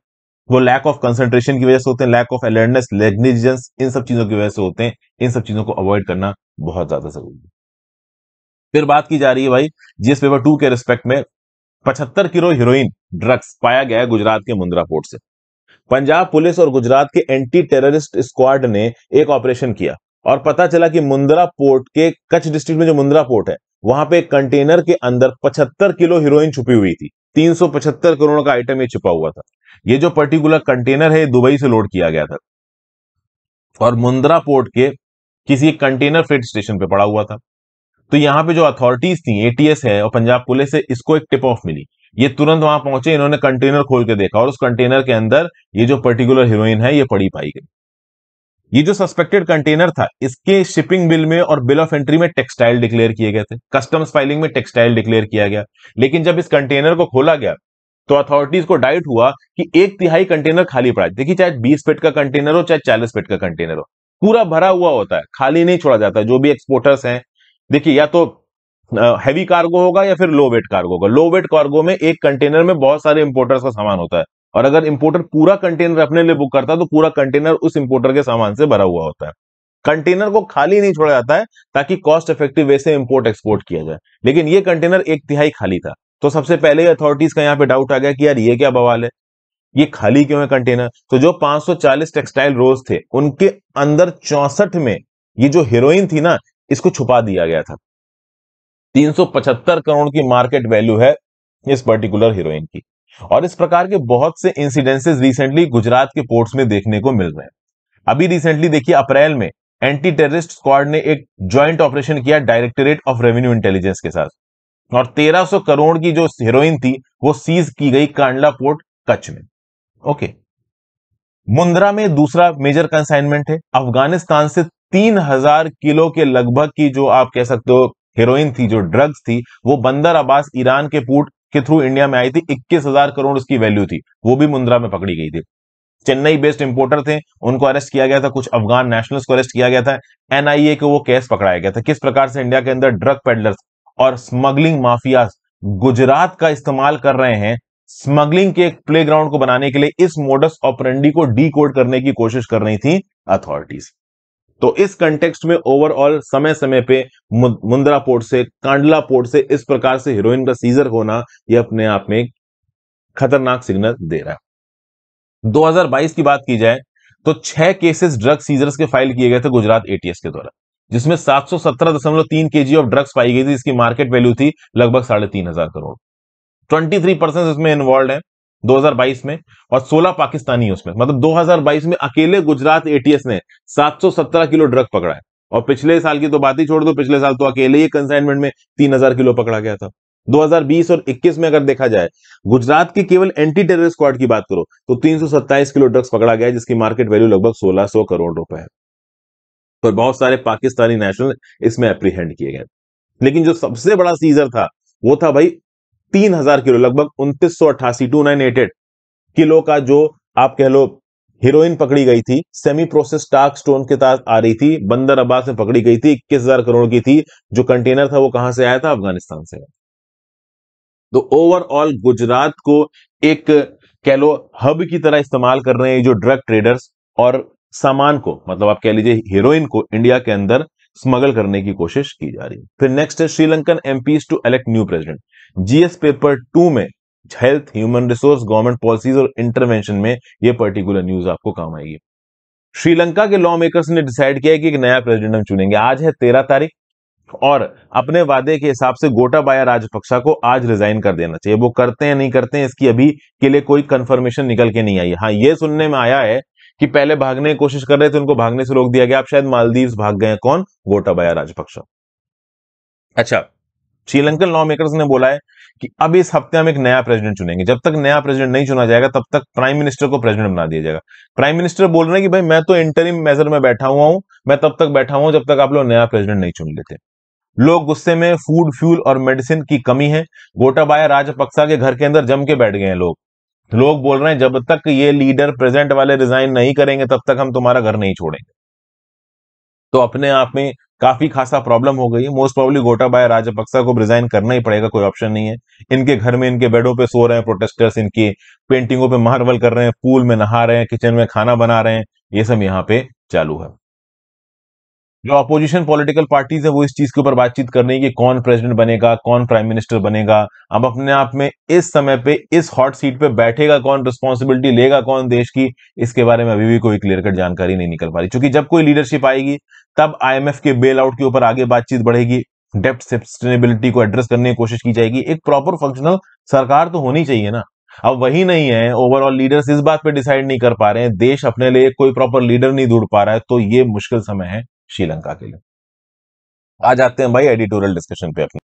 वो लैक ऑफ कंसंट्रेशन की वजह से होते हैं लैक ऑफ अलर्टनेस लेग्निजेंस इन सब चीजों की वजह से होते हैं इन सब चीजों को अवॉइड करना बहुत ज्यादा जरूरी है फिर बात की जा रही है भाई जीएस पेपर टू के रिस्पेक्ट में पचहत्तर किलो हीरोइन ड्रग्स पाया गया है गुजरात के मुंद्रा पोर्ट से पंजाब पुलिस और गुजरात के एंटी टेररिस्ट स्क्वाड ने एक ऑपरेशन किया और पता चला कि मुंद्रा पोर्ट के कच्छ डिस्ट्रिक्ट में जो मुंद्रा पोर्ट है वहां पे कंटेनर के अंदर 75 किलो हीरोइन छुपी हुई थी 375 करोड़ का आइटम ये छुपा हुआ था ये जो पर्टिकुलर कंटेनर है दुबई से लोड किया गया था और मुंद्रा पोर्ट के किसी कंटेनर फ्रेट स्टेशन पे पड़ा हुआ था तो यहाँ पे जो अथॉरिटीज थी एटीएस है और पंजाब पुलिस है इसको एक टिप ऑफ मिली ये तुरंत वहां पहुंचे इन्होंने कंटेनर खोल के देखा और उस कंटेनर के अंदर ये जो पर्टिकुलर हीरोइन है ये पड़ी पाई गई ये जो सस्पेक्टेड कंटेनर था इसके शिपिंग बिल में और बिल ऑफ एंट्री में टेक्सटाइल डिक्लेयर किए गए थे कस्टम्स फाइलिंग में टेक्सटाइल डिक्लेयर किया गया लेकिन जब इस कंटेनर को खोला गया तो अथॉरिटीज को डाइट हुआ कि एक तिहाई कंटेनर खाली पड़ा है देखिए चाहे बीस फीट का कंटेनर हो चाहे चालीस फीट का कंटेनर हो पूरा भरा हुआ होता है खाली नहीं छोड़ा जाता है जो भी एक्सपोर्टर्स हैं देखिए या तो हैवी कार्गो होगा या फिर लो वेट कार्गो होगा लो वेट कार्गो में एक कंटेनर में बहुत सारे इंपोर्टर्स का सामान होता है और अगर इंपोर्टर पूरा कंटेनर अपने लिए बुक करता है तो पूरा कंटेनर उस इंपोर्टर के सामान से भरा हुआ होता है कंटेनर को खाली नहीं छोड़ा जाता है ताकि कॉस्ट इफेक्टिव वे से इंपोर्ट एक्सपोर्ट किया जाए लेकिन ये कंटेनर एक तिहाई खाली था तो सबसे पहले अथॉरिटीज का यहाँ पे डाउट आ गया कि यार ये क्या बवाल है ये खाली क्यों है कंटेनर तो जो 540 टेक्सटाइल रोज थे उनके अंदर चौसठ में ये जो हीरोइन थी ना इसको छुपा दिया गया था 375 करोड़ की मार्केट वैल्यू है इस पर्टिकुलर हीरोइन की और इस प्रकार के बहुत से इंसिडेंसेस रिसेंटली गुजरात के पोर्ट्स में देखने को मिल रहे हैं अभी रिसेंटली देखिए अप्रैल में एंटी टेररिस्ट स्क्वाड ने एक ज्वाइंट ऑपरेशन किया डायरेक्टरेट ऑफ रेवेन्यू इंटेलिजेंस के साथ और 1300 करोड़ की जो हीरोइन थी वो सीज की गई कांडला पोर्ट कच्छ में ओके मुंद्रा में दूसरा मेजर कंसाइनमेंट है अफगानिस्तान से तीन हजार किलो के लगभग की जो आप कह सकते हो हीरोइन थी जो ड्रग्स थी वो बंदर अब्बास ईरान के पोर्ट के थ्रू इंडिया में आई थी इक्कीस हजार करोड़ उसकी वैल्यू थी वो भी मुंद्रा में पकड़ी गई थी चेन्नई बेस्ड इंपोर्टर थे उनको अरेस्ट किया गया था कुछ अफगान नेशनल्स को अरेस्ट किया गया था एनआईए को वो केस पकड़ाया गया था किस प्रकार से इंडिया के अंदर ड्रग पेडलर्स और स्मगलिंग माफिया गुजरात का इस्तेमाल कर रहे हैं स्मगलिंग के एक प्लेग्राउंड को बनाने के लिए इस मोडस ऑपरेंडी को डी करने की कोशिश कर रही थी अथॉरिटीज तो इस कंटेक्स्ट में ओवरऑल समय समय पे मुंद्रा पोर्ट से कांडला पोर्ट से इस प्रकार से हीरोइन का सीजर होना यह अपने आप में खतरनाक सिग्नल दे रहा है 2022 की बात की जाए तो छह केसेस ड्रग सीजर्स के फाइल किए गए थे गुजरात एटीएस के द्वारा जिसमें के केजी ऑफ ड्रग्स पाई गई थी इसकी मार्केट वैल्यू थी लगभग साढ़े तीन हजार करोड़ थ्री परसेंट इसमें इन्वॉल्व है 2022 में और 16 पाकिस्तानी उसमें मतलब 2022 में अकेले गुजरात एटीएस ने 717 किलो ड्रग पकड़ा है और पिछले साल की तो बात ही छोड़ दो पिछले साल तो अकेले ही कंसाइनमेंट में तीन किलो पकड़ा गया था 2020 और 21 में अगर देखा जाए गुजरात के केवल एंटी टेरर स्क्वाड की बात करो तो 327 किलो ड्रग्स पकड़ा गया है जिसकी मार्केट वैल्यू लगभग 1600 करोड़ रुपए है पर बहुत सारे पाकिस्तानी नेशनल इसमें अप्रीहेंड किए गए लेकिन जो सबसे बड़ा सीजर था वो था भाई तीन हजार किलो लगभग उन्तीस सौ अट्ठासी two nine eight eight kilo का जो आप कह लो हीरोइन पकड़ी गई थी सेमी प्रोसेस टाक स्टोन के साथ आ रही थी बंदर अब्बास में पकड़ी गई थी इक्कीस हजार करोड़ की थी जो कंटेनर था वो कहां से आया था अफगानिस्तान से तो ओवरऑल गुजरात को एक कह लो हब की तरह इस्तेमाल कर रहे हैं जो ड्रग ट्रेडर्स और सामान को मतलब आप कह लीजिए हीरोइन को इंडिया के अंदर स्मगल करने की कोशिश की जा रही है फिर नेक्स्ट है Sri Lankan MPs to elect new president GS paper two में health human resource government policies और इंटरवेंशन में ये पर्टिकुलर न्यूज आपको काम आएगी श्रीलंका के लॉ मेकर्स ने डिसाइड किया है कि एक नया प्रेसिडेंट हम चुनेंगे आज है तेरह तारीख और अपने वादे के हिसाब से गोटाबाया राजपक्षा को आज रिजाइन कर देना चाहिए वो करते हैं नहीं करते हैं इसकी अभी के लिए कोई कंफर्मेशन निकल के नहीं आई हाँ ये सुनने में आया है कि पहले भागने की कोशिश कर रहे थे उनको भागने से रोक दिया गया आप शायद मालदीव भाग गए कौन गोटाबाया राजपक्ष अच्छा श्रीलंकन लॉ मेकर्स ने बोला है कि अब इस हफ्ते हम एक नया प्रेसिडेंट चुनेंगे जब तक नया प्रेसिडेंट नहीं चुना जाएगा तब तक प्राइम मिनिस्टर को प्रेसिडेंट बना दिया जाएगा प्राइम मिनिस्टर बोल रहे हैं कि भाई मैं तो इंटरिम मेजर में बैठा हुआ हूं मैं तब तक बैठा हुआ हूं जब तक आप लोग नया प्रेसिडेंट नहीं चुन लेते लोग गुस्से में फूड फ्यूल और मेडिसिन की कमी है गोटाबाया राजपक्सा के घर के अंदर जम के बैठ गए हैं लोग लोग बोल रहे हैं जब तक ये लीडर प्रेजेंट वाले रिजाइन नहीं करेंगे तब तक हम तुम्हारा घर नहीं छोड़ेंगे तो अपने आप में काफी खासा प्रॉब्लम हो गई मोस्ट प्रॉब्ली गोटाबाया राजपक्सा को रिजाइन करना ही पड़ेगा कोई ऑप्शन नहीं है इनके घर में इनके बेडों पे सो रहे हैं प्रोटेस्टर्स इनकी पेंटिंगों पे मार्वल कर रहे हैं पूल में नहा रहे हैं किचन में खाना बना रहे हैं ये सब यहाँ पे चालू है जो अपोजिशन पॉलिटिकल पार्टीज है वो इस चीज के ऊपर बातचीत कर रही है कि कौन प्रेसिडेंट बनेगा कौन प्राइम मिनिस्टर बनेगा अब अपने आप में इस समय पे इस हॉट सीट पे बैठेगा कौन रिस्पॉन्सिबिलिटी लेगा कौन देश की इसके बारे में अभी भी कोई क्लियर कट जानकारी नहीं निकल पा रही क्योंकि जब कोई लीडरशिप आएगी तब आई के बेल आउट के ऊपर आगे बातचीत बढ़ेगी डेप्ट सस्टेनेबिलिटी को एड्रेस करने की कोशिश की जाएगी एक प्रॉपर फंक्शनल सरकार तो होनी चाहिए ना अब वही नहीं है ओवरऑल लीडर्स इस बात पे डिसाइड नहीं कर पा रहे हैं देश अपने लिए कोई प्रॉपर लीडर नहीं ढूंढ पा रहा है तो ये मुश्किल समय है श्रीलंका के लिए आ जाते हैं भाई एडिटोरियल डिस्कशन पे अपने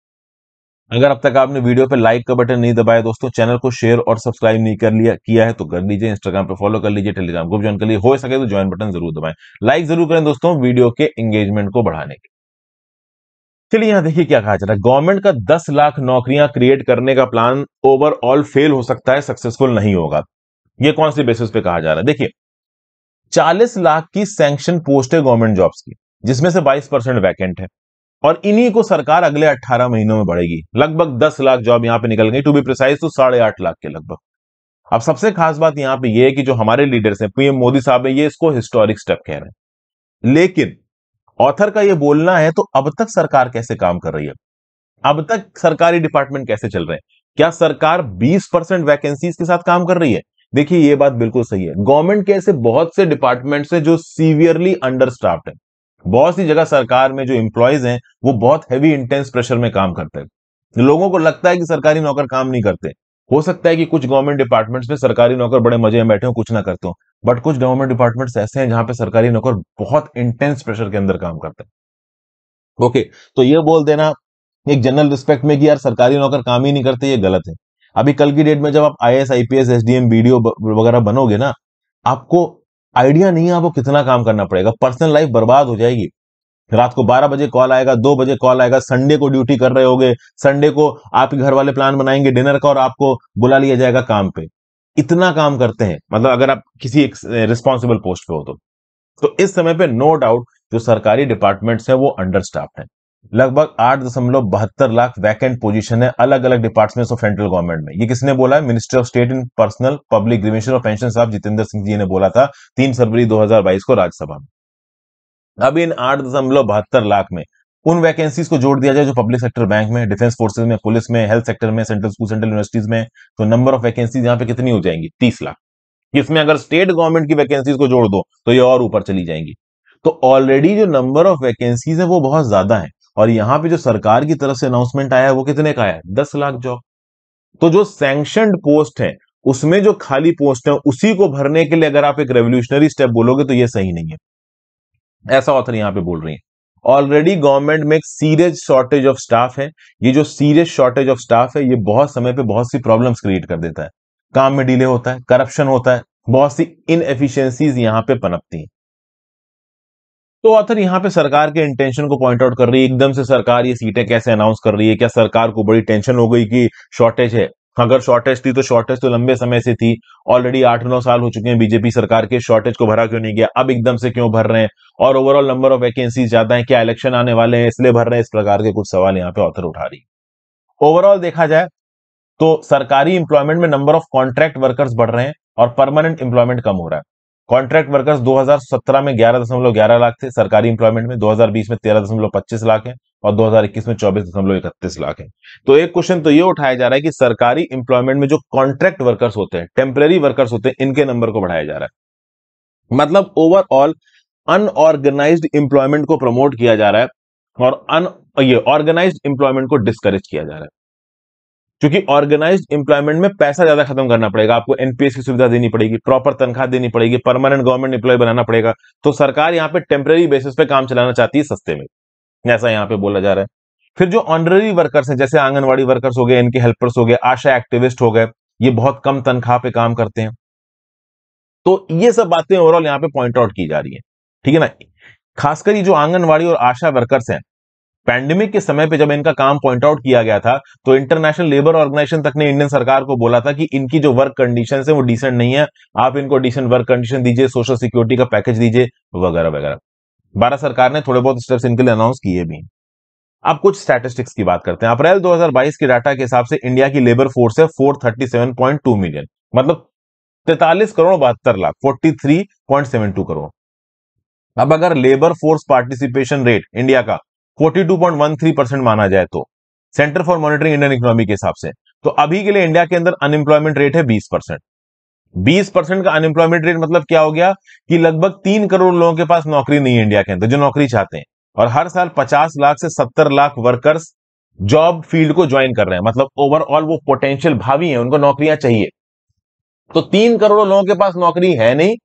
अगर अब तक आपने वीडियो पे लाइक का बटन नहीं दबाया दोस्तों चैनल को शेयर और सब्सक्राइब नहीं कर लिया किया है तो कर लीजिए इंस्टाग्राम पे फॉलो कर लीजिए टेलीग्राम ग्रुप ज्वाइन कर लीजिए हो सके तो ज्वाइन बटन जरूर दबाएं लाइक जरूर करें दोस्तों वीडियो के एंगेजमेंट को बढ़ाने के चलिए यहां देखिए क्या कहा जा रहा है गवर्नमेंट का दस लाख नौकरियां क्रिएट करने का प्लान ओवरऑल फेल हो सकता है सक्सेसफुल नहीं होगा ये कौन से बेसिस पे कहा जा रहा है देखिए चालीस लाख की सैंक्शन पोस्ट है गवर्नमेंट जॉब्स की जिसमें से 22 परसेंट वैकेंट है और इन्हीं को सरकार अगले 18 महीनों में बढ़ेगी लगभग 10 लाख जॉब यहां पे निकल गई टू बी प्रिसाइज तो साढ़े आठ लाख के लगभग अब सबसे खास बात यहां पे ये है कि जो हमारे लीडर्स हैं पीएम मोदी साहब है ये इसको हिस्टोरिक स्टेप कह रहे हैं लेकिन ऑथर का ये बोलना है तो अब तक सरकार कैसे काम कर रही है अब तक सरकारी डिपार्टमेंट कैसे चल रहे हैं क्या सरकार बीस परसेंट वैकेंसीज के साथ काम कर रही है देखिए ये बात बिल्कुल सही है गवर्नमेंट के ऐसे बहुत से डिपार्टमेंट्स हैं जो सीवियरली अंडर स्टाफ है बहुत सी जगह सरकार में जो इंप्लॉयज हैं वो बहुत हैवी इंटेंस प्रेशर में काम करते हैं लोगों को लगता है कि सरकारी नौकर काम नहीं करते हो सकता है कि कुछ गवर्नमेंट डिपार्टमेंट्स में सरकारी नौकर बड़े मजे में बैठे हो कुछ ना करते हो बट कुछ गवर्नमेंट डिपार्टमेंट्स ऐसे हैं जहां पे सरकारी नौकर बहुत इंटेंस प्रेशर के अंदर काम करते हैं ओके तो ये बोल देना एक जनरल रिस्पेक्ट में कि यार सरकारी नौकर काम ही नहीं करते ये गलत है अभी कल की डेट में जब आप I S I P S S D M B D O वगैरह बनोगे ना आपको आइडिया नहीं है आपको कितना काम करना पड़ेगा पर्सनल लाइफ बर्बाद हो जाएगी रात को 12 बजे कॉल आएगा 2 बजे कॉल आएगा संडे को ड्यूटी कर रहे होगे संडे को आपके घर वाले प्लान बनाएंगे डिनर का और आपको बुला लिया जाएगा काम पे इतना काम करते हैं मतलब अगर आप किसी एक रिस्पॉन्सिबल पोस्ट पे हो तो, तो इस समय पे नो डाउट जो सरकारी डिपार्टमेंट्स है वो अंडर स्टाफ है लगभग आठ दशमलव बहत्तर लाख वैकेंट पोजीशन है अलग अलग डिपार्टमेंट्स ऑफ सेंट्रल गवर्नमेंट में ये किसने बोला है minister of state in personnel public grievance और पेंशन साहब जितेंद्र सिंह जी ने बोला था तीन फरवरी 2022 को राज्यसभा में अब इन आठ दशमलव बहत्तर लाख में उन वैकेंसीज को जोड़ दिया जाए जो पब्लिक सेक्टर बैंक में डिफेंस फोर्सेज में पुलिस में हेल्थ सेक्टर में सेंट्रल स्कूल सेंट्रल यूनिवर्सिटीज में तो नंबर ऑफ वैकेंसीज यहाँ पे कितनी हो जाएंगी तीस लाख इसमें अगर स्टेट गवर्नमेंट की वैकेंसीज को जोड़ दो तो ये और ऊपर चली जाएंगी तो ऑलरेडी जो नंबर ऑफ वैकेंसीज है वो बहुत ज्यादा है और यहां पे जो सरकार की तरफ से अनाउंसमेंट आया है वो कितने का आया दस लाख जॉब तो जो सैंक्शन पोस्ट है उसमें जो खाली पोस्ट है उसी को भरने के लिए अगर आप एक रेवोल्यूशनरी स्टेप बोलोगे तो ये सही नहीं है ऐसा ऑथर यहां पे बोल रही है ऑलरेडी गवर्नमेंट में एक सीरियस शॉर्टेज ऑफ स्टाफ है ये जो सीरियस शॉर्टेज ऑफ स्टाफ है ये बहुत समय पे बहुत सी प्रॉब्लम्स क्रिएट कर देता है काम में डिले होता है करप्शन होता है बहुत सी इनएफिशियंसीज यहां पे पनपती हैं तो ऑथर यहाँ पे सरकार के इंटेंशन को पॉइंट आउट कर रही है एकदम से सरकार ये सीटें कैसे अनाउंस कर रही है क्या सरकार को बड़ी टेंशन हो गई कि शॉर्टेज है अगर शॉर्टेज थी तो शॉर्टेज तो लंबे समय से थी ऑलरेडी आठ नौ साल हो चुके हैं बीजेपी सरकार के शॉर्टेज को भरा क्यों नहीं गया अब एकदम से क्यों भर रहे हैं और ओवरऑल नंबर ऑफ वैकेंसी ज्यादा है क्या इलेक्शन आने वाले हैं इसलिए भर रहे हैं इस प्रकार के कुछ सवाल यहाँ पे ऑथर उठा रही ओवरऑल देखा जाए तो सरकारी इंप्लॉयमेंट में नंबर ऑफ कॉन्ट्रैक्ट वर्कर्स बढ़ रहे हैं और परमानेंट इंप्लॉयमेंट कम हो रहा है कॉन्ट्रैक्ट वर्कर्स 2017 में ग्यारह दशमलव ग्यारह लाख थे सरकारी इंप्लॉयमेंट में 2020 में तेरह दशमलव पच्चीस लाख है और 2021 में चौबीस दशमलव इकतीस लाख है तो एक क्वेश्चन तो ये उठाया जा रहा है कि सरकारी इंप्लॉयमेंट में जो कॉन्ट्रैक्ट वर्कर्स होते हैं टेम्परेरी वर्कर्स होते हैं इनके नंबर को बढ़ाया जा रहा है मतलब ओवरऑल अनऑर्गेनाइज इंप्लॉयमेंट को प्रमोट किया जा रहा है और अन ये ऑर्गेनाइज इंप्लॉयमेंट को डिस्करेज किया जा रहा है क्योंकि ऑर्गेनाइज एम्प्लॉयमेंट में पैसा ज्यादा खत्म करना पड़ेगा आपको एनपीएस की सुविधा देनी पड़ेगी प्रॉपर तनख्वाह देनी पड़ेगी परमानेंट गवर्नमेंट इंप्लॉय बनाना पड़ेगा तो सरकार यहाँ पे टेम्प्रेरी बेसिस पे काम चलाना चाहती है सस्ते में ऐसा यहाँ पे बोला जा रहा है फिर जो ऑनररी वर्कर्स हैं जैसे आंगनवाड़ी वर्कर्स हो गए इनके हेल्पर्स हो गए आशा एक्टिविस्ट हो गए ये बहुत कम तनख्वाह पे काम करते हैं तो ये सब बातें ओवरऑल यहाँ पे पॉइंट आउट की जा रही है ठीक है ना खासकर ये जो आंगनवाड़ी और आशा वर्कर्स हैं पैंडेमिक के समय पे जब इनका काम पॉइंट आउट किया गया था तो इंटरनेशनल लेबर ऑर्गेनाइजेशन तक ने इंडियन सरकार को बोला था कि इनकी जो वर्क कंडीशन है वो डिसेंट नहीं है आप इनको डिसेंट वर्क कंडीशन दीजिए सोशल सिक्योरिटी का पैकेज दीजिए वगैरह वगैरह भारत सरकार ने थोड़े बहुत स्टेप्स इनके लिए अनाउंस किए भी अब कुछ स्टैटिस्टिक्स की बात करते हैं अप्रैल 2022 के डाटा के हिसाब से इंडिया की लेबर फोर्स है 437.2 मिलियन मतलब तैतालीस करोड़ बहत्तर लाख 43.72 करोड़ अब अगर labour force participation rate India का 42.13 परसेंट माना जाए तो Centre for Monitoring Indian Economy के हिसाब से तो अभी के लिए इंडिया के अंदर अनएम्प्लॉयमेंट रेट है 20 परसेंट बीस परसेंट का अनएम्प्लॉयमेंट रेट मतलब क्या हो गया कि लगभग तीन करोड़ लोगों के पास नौकरी नहीं है इंडिया के अंदर जो नौकरी चाहते हैं और हर साल पचास लाख से सत्तर लाख वर्कर्स जॉब फील्ड को ज्वाइन कर रहे हैं मतलब ओवरऑल वो पोटेंशियल भावी है उनको नौकरियां चाहिए तो तीन करोड़ लोगों के पास नौकरी है नहीं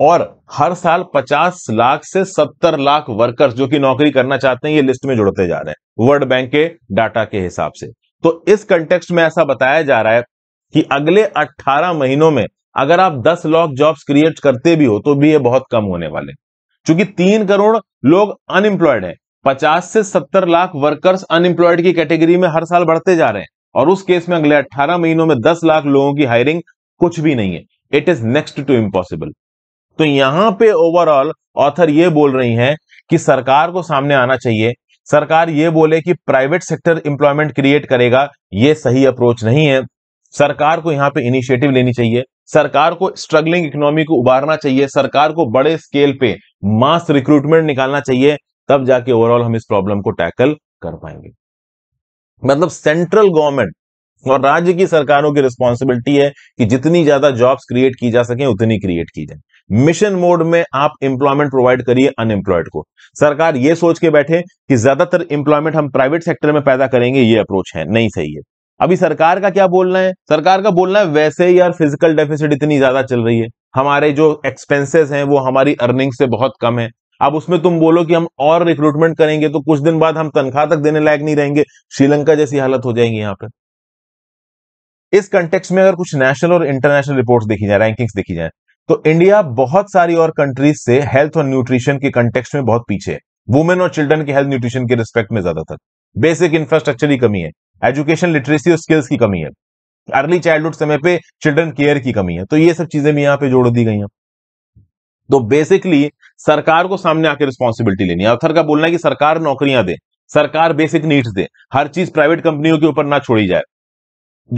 और हर साल 50 लाख से 70 लाख वर्कर्स जो कि नौकरी करना चाहते हैं ये लिस्ट में जुड़ते जा रहे हैं वर्ल्ड बैंक के डाटा के हिसाब से तो इस कंटेक्सट में ऐसा बताया जा रहा है कि अगले 18 महीनों में अगर आप 10 लाख जॉब्स क्रिएट करते भी हो तो भी ये बहुत कम होने वाले क्योंकि तीन करोड़ लोग अनएम्प्लॉयड हैं 50 से 70 लाख वर्कर्स अनएम्प्लॉयड की कैटेगरी में हर साल बढ़ते जा रहे हैं और उस केस में अगले 18 महीनों में 10 लाख लोगों की हायरिंग कुछ भी नहीं है it is next to impossible तो यहां पे ओवरऑल ऑथर ये बोल रही हैं कि सरकार को सामने आना चाहिए सरकार ये बोले कि प्राइवेट सेक्टर इंप्लॉयमेंट क्रिएट करेगा ये सही अप्रोच नहीं है सरकार को यहाँ पे इनिशिएटिव लेनी चाहिए सरकार को स्ट्रगलिंग इकोनॉमी को उभारना चाहिए सरकार को बड़े स्केल पे मास रिक्रूटमेंट निकालना चाहिए तब जाके ओवरऑल हम इस प्रॉब्लम को टैकल कर पाएंगे मतलब सेंट्रल गवर्नमेंट और राज्य की सरकारों की रिस्पॉन्सिबिलिटी है कि जितनी ज्यादा जॉब्स क्रिएट की जा सके उतनी क्रिएट की जाए मिशन मोड में आप इंप्लॉयमेंट प्रोवाइड करिए अनएम्प्लॉयड को सरकार ये सोच के बैठे कि ज्यादातर इंप्लॉयमेंट हम प्राइवेट सेक्टर में पैदा करेंगे ये अप्रोच है नहीं सही है अभी सरकार का क्या बोलना है सरकार का बोलना है वैसे ही यार फिजिकल डेफिसिट इतनी ज्यादा चल रही है हमारे जो एक्सपेंसेस हैं वो हमारी अर्निंग से बहुत कम है अब उसमें तुम बोलो कि हम और रिक्रूटमेंट करेंगे तो कुछ दिन बाद हम तनख्वाह तक देने लायक नहीं रहेंगे श्रीलंका जैसी हालत हो जाएगी यहाँ पर इस कंटेक्स में अगर कुछ नेशनल और इंटरनेशनल रिपोर्ट्स देखी जाए रैंकिंग्स देखी जाए तो इंडिया बहुत सारी और कंट्रीज से हेल्थ और न्यूट्रिशन के कंटेक्स्ट में बहुत पीछे है वुमेन और चिल्ड्रन की हेल्थ न्यूट्रिशन के रिस्पेक्ट में ज्यादातर बेसिक इंफ्रास्ट्रक्चर की कमी है एजुकेशन लिटरेसी और स्किल्स की कमी है अर्ली चाइल्डहुड समय पे चिल्ड्रन केयर की कमी है तो ये सब चीजें भी यहाँ पे जोड़ दी गई हैं तो बेसिकली सरकार को सामने आके रिस्पॉन्सिबिलिटी लेनी है अथर का बोलना है कि सरकार नौकरियां दे सरकार बेसिक नीड्स दे हर चीज प्राइवेट कंपनियों के ऊपर ना छोड़ी जाए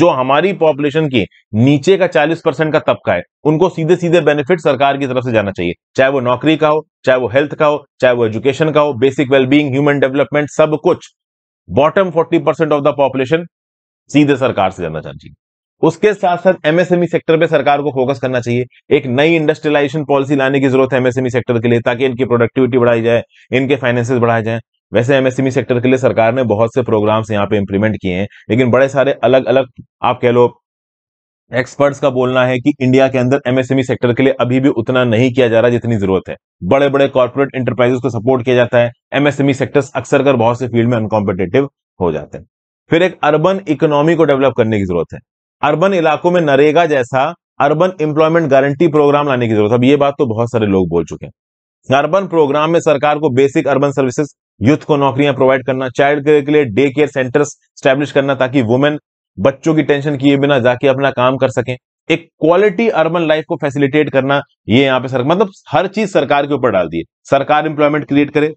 जो हमारी पॉपुलेशन की नीचे का 40 परसेंट का तबका है उनको सीधे सीधे बेनिफिट सरकार की तरफ से जाना चाहिए चाहे वो नौकरी का हो चाहे वो हेल्थ का हो चाहे वो एजुकेशन का हो बेसिक वेलबींग ह्यूमन डेवलपमेंट सब कुछ bottom forty percent of the population सीधे सरकार से जाना चाहिए उसके साथ साथ एमएसएमई सेक्टर पे सरकार को फोकस करना चाहिए एक नई इंडस्ट्रियलाइजेशन पॉलिसी लाने की जरूरत है एमएसएमई सेक्टर e के लिए ताकि इनकी प्रोडक्टिविटी बढ़ाई जाए इनके फाइनेंसेस बढ़ाए जाए वैसे एमएसएमई सेक्टर e के लिए सरकार ने बहुत से प्रोग्राम्स यहाँ पे इंप्लीमेंट किए हैं लेकिन बड़े सारे अलग अलग आप कह लो एक्सपर्ट्स का बोलना है कि इंडिया के अंदर एमएसएमई सेक्टर e के लिए अभी भी उतना नहीं किया जा रहा जितनी जरूरत है बड़े बड़े कॉर्पोरेट इंटरप्राइजेस को सपोर्ट किया जाता है एमएसएमई सेक्टर्स e अक्सर कर बहुत से फील्ड में अनकॉम्पिटेटिव हो जाते हैं फिर एक अर्बन इकोनॉमी को डेवलप करने की जरूरत है अर्बन इलाकों में नरेगा जैसा अर्बन एम्प्लॉयमेंट गारंटी प्रोग्राम लाने की जरूरत है अब ये बात तो बहुत सारे लोग बोल चुके हैं अर्बन प्रोग्राम में सरकार को बेसिक अर्बन सर्विसेज यूथ को नौकरियां प्रोवाइड करना चाइल्ड केयर के लिए डे केयर सेंटर्स स्टैब्लिश करना ताकि वुमेन बच्चों की टेंशन किए बिना जाके अपना काम कर सकें एक क्वालिटी अर्बन लाइफ को फैसिलिटेट करना ये यहाँ पे सरकार मतलब हर चीज सरकार के ऊपर डाल दी सरकार इंप्लॉयमेंट क्रिएट करे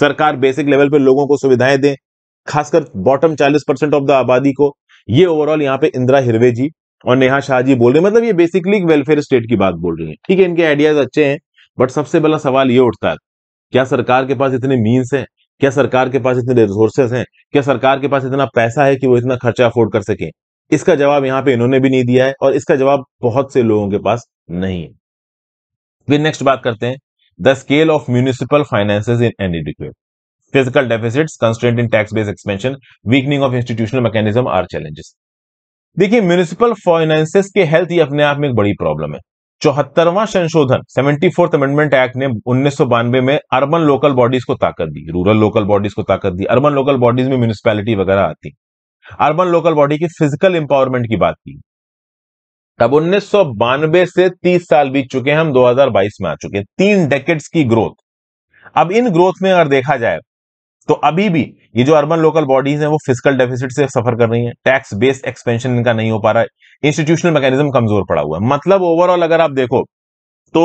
सरकार बेसिक लेवल पे लोगों को सुविधाएं दे खासकर बॉटम 40 परसेंट ऑफ द आबादी को ये ओवरऑल यहाँ पे इंदिरा हिरवे जी और नेहा शाह जी बोल रहे हैं मतलब ये बेसिकली वेलफेयर स्टेट की बात बोल रही है ठीक है इनके आइडियाज अच्छे हैं बट सबसे पहला सवाल ये उठता है क्या सरकार के पास इतने मीन्स हैं क्या सरकार के पास इतने रिसोर्सेस हैं क्या सरकार के पास इतना पैसा है कि वो इतना खर्चा अफोर्ड कर सके इसका जवाब यहाँ पे इन्होंने भी नहीं दिया है और इसका जवाब बहुत से लोगों के पास नहीं है फिर नेक्स्ट बात करते हैं the scale of municipal finance in inadequate physical deficit constant in tax base expansion weakening of institutional mechanism are challenges देखिए म्यूनिसिपल फाइनेंस के हेल्थ ही अपने आप में एक बड़ी प्रॉब्लम है चौहत्तरवां संशोधन सेवेंटी फोर्थ अमेंडमेंट एक्ट ने उन्नीस में अर्बन लोकल बॉडीज को ताकत दी रूरल लोकल बॉडीज को ताकत दी अर्बन लोकल बॉडीज में म्यूनिसपैलिटी वगैरह आती अर्बन लोकल बॉडी की फिजिकल एम्पावरमेंट की बात की तब उन्नीस से 30 साल बीत चुके हैं हम 2022 में आ चुके हैं तीन डेकेट्स की ग्रोथ अब इन ग्रोथ में अगर देखा जाए तो अभी भी ये जो अर्बन लोकल बॉडीज हैं वो फिजिकल डेफिसिट से सफर कर रही हैं टैक्स बेस्ड एक्सपेंशन इनका नहीं हो पा रहा है इंस्टीट्यूशनल मैकेनिज्म कमजोर पड़ा हुआ है मतलब ओवरऑल अगर आप देखो तो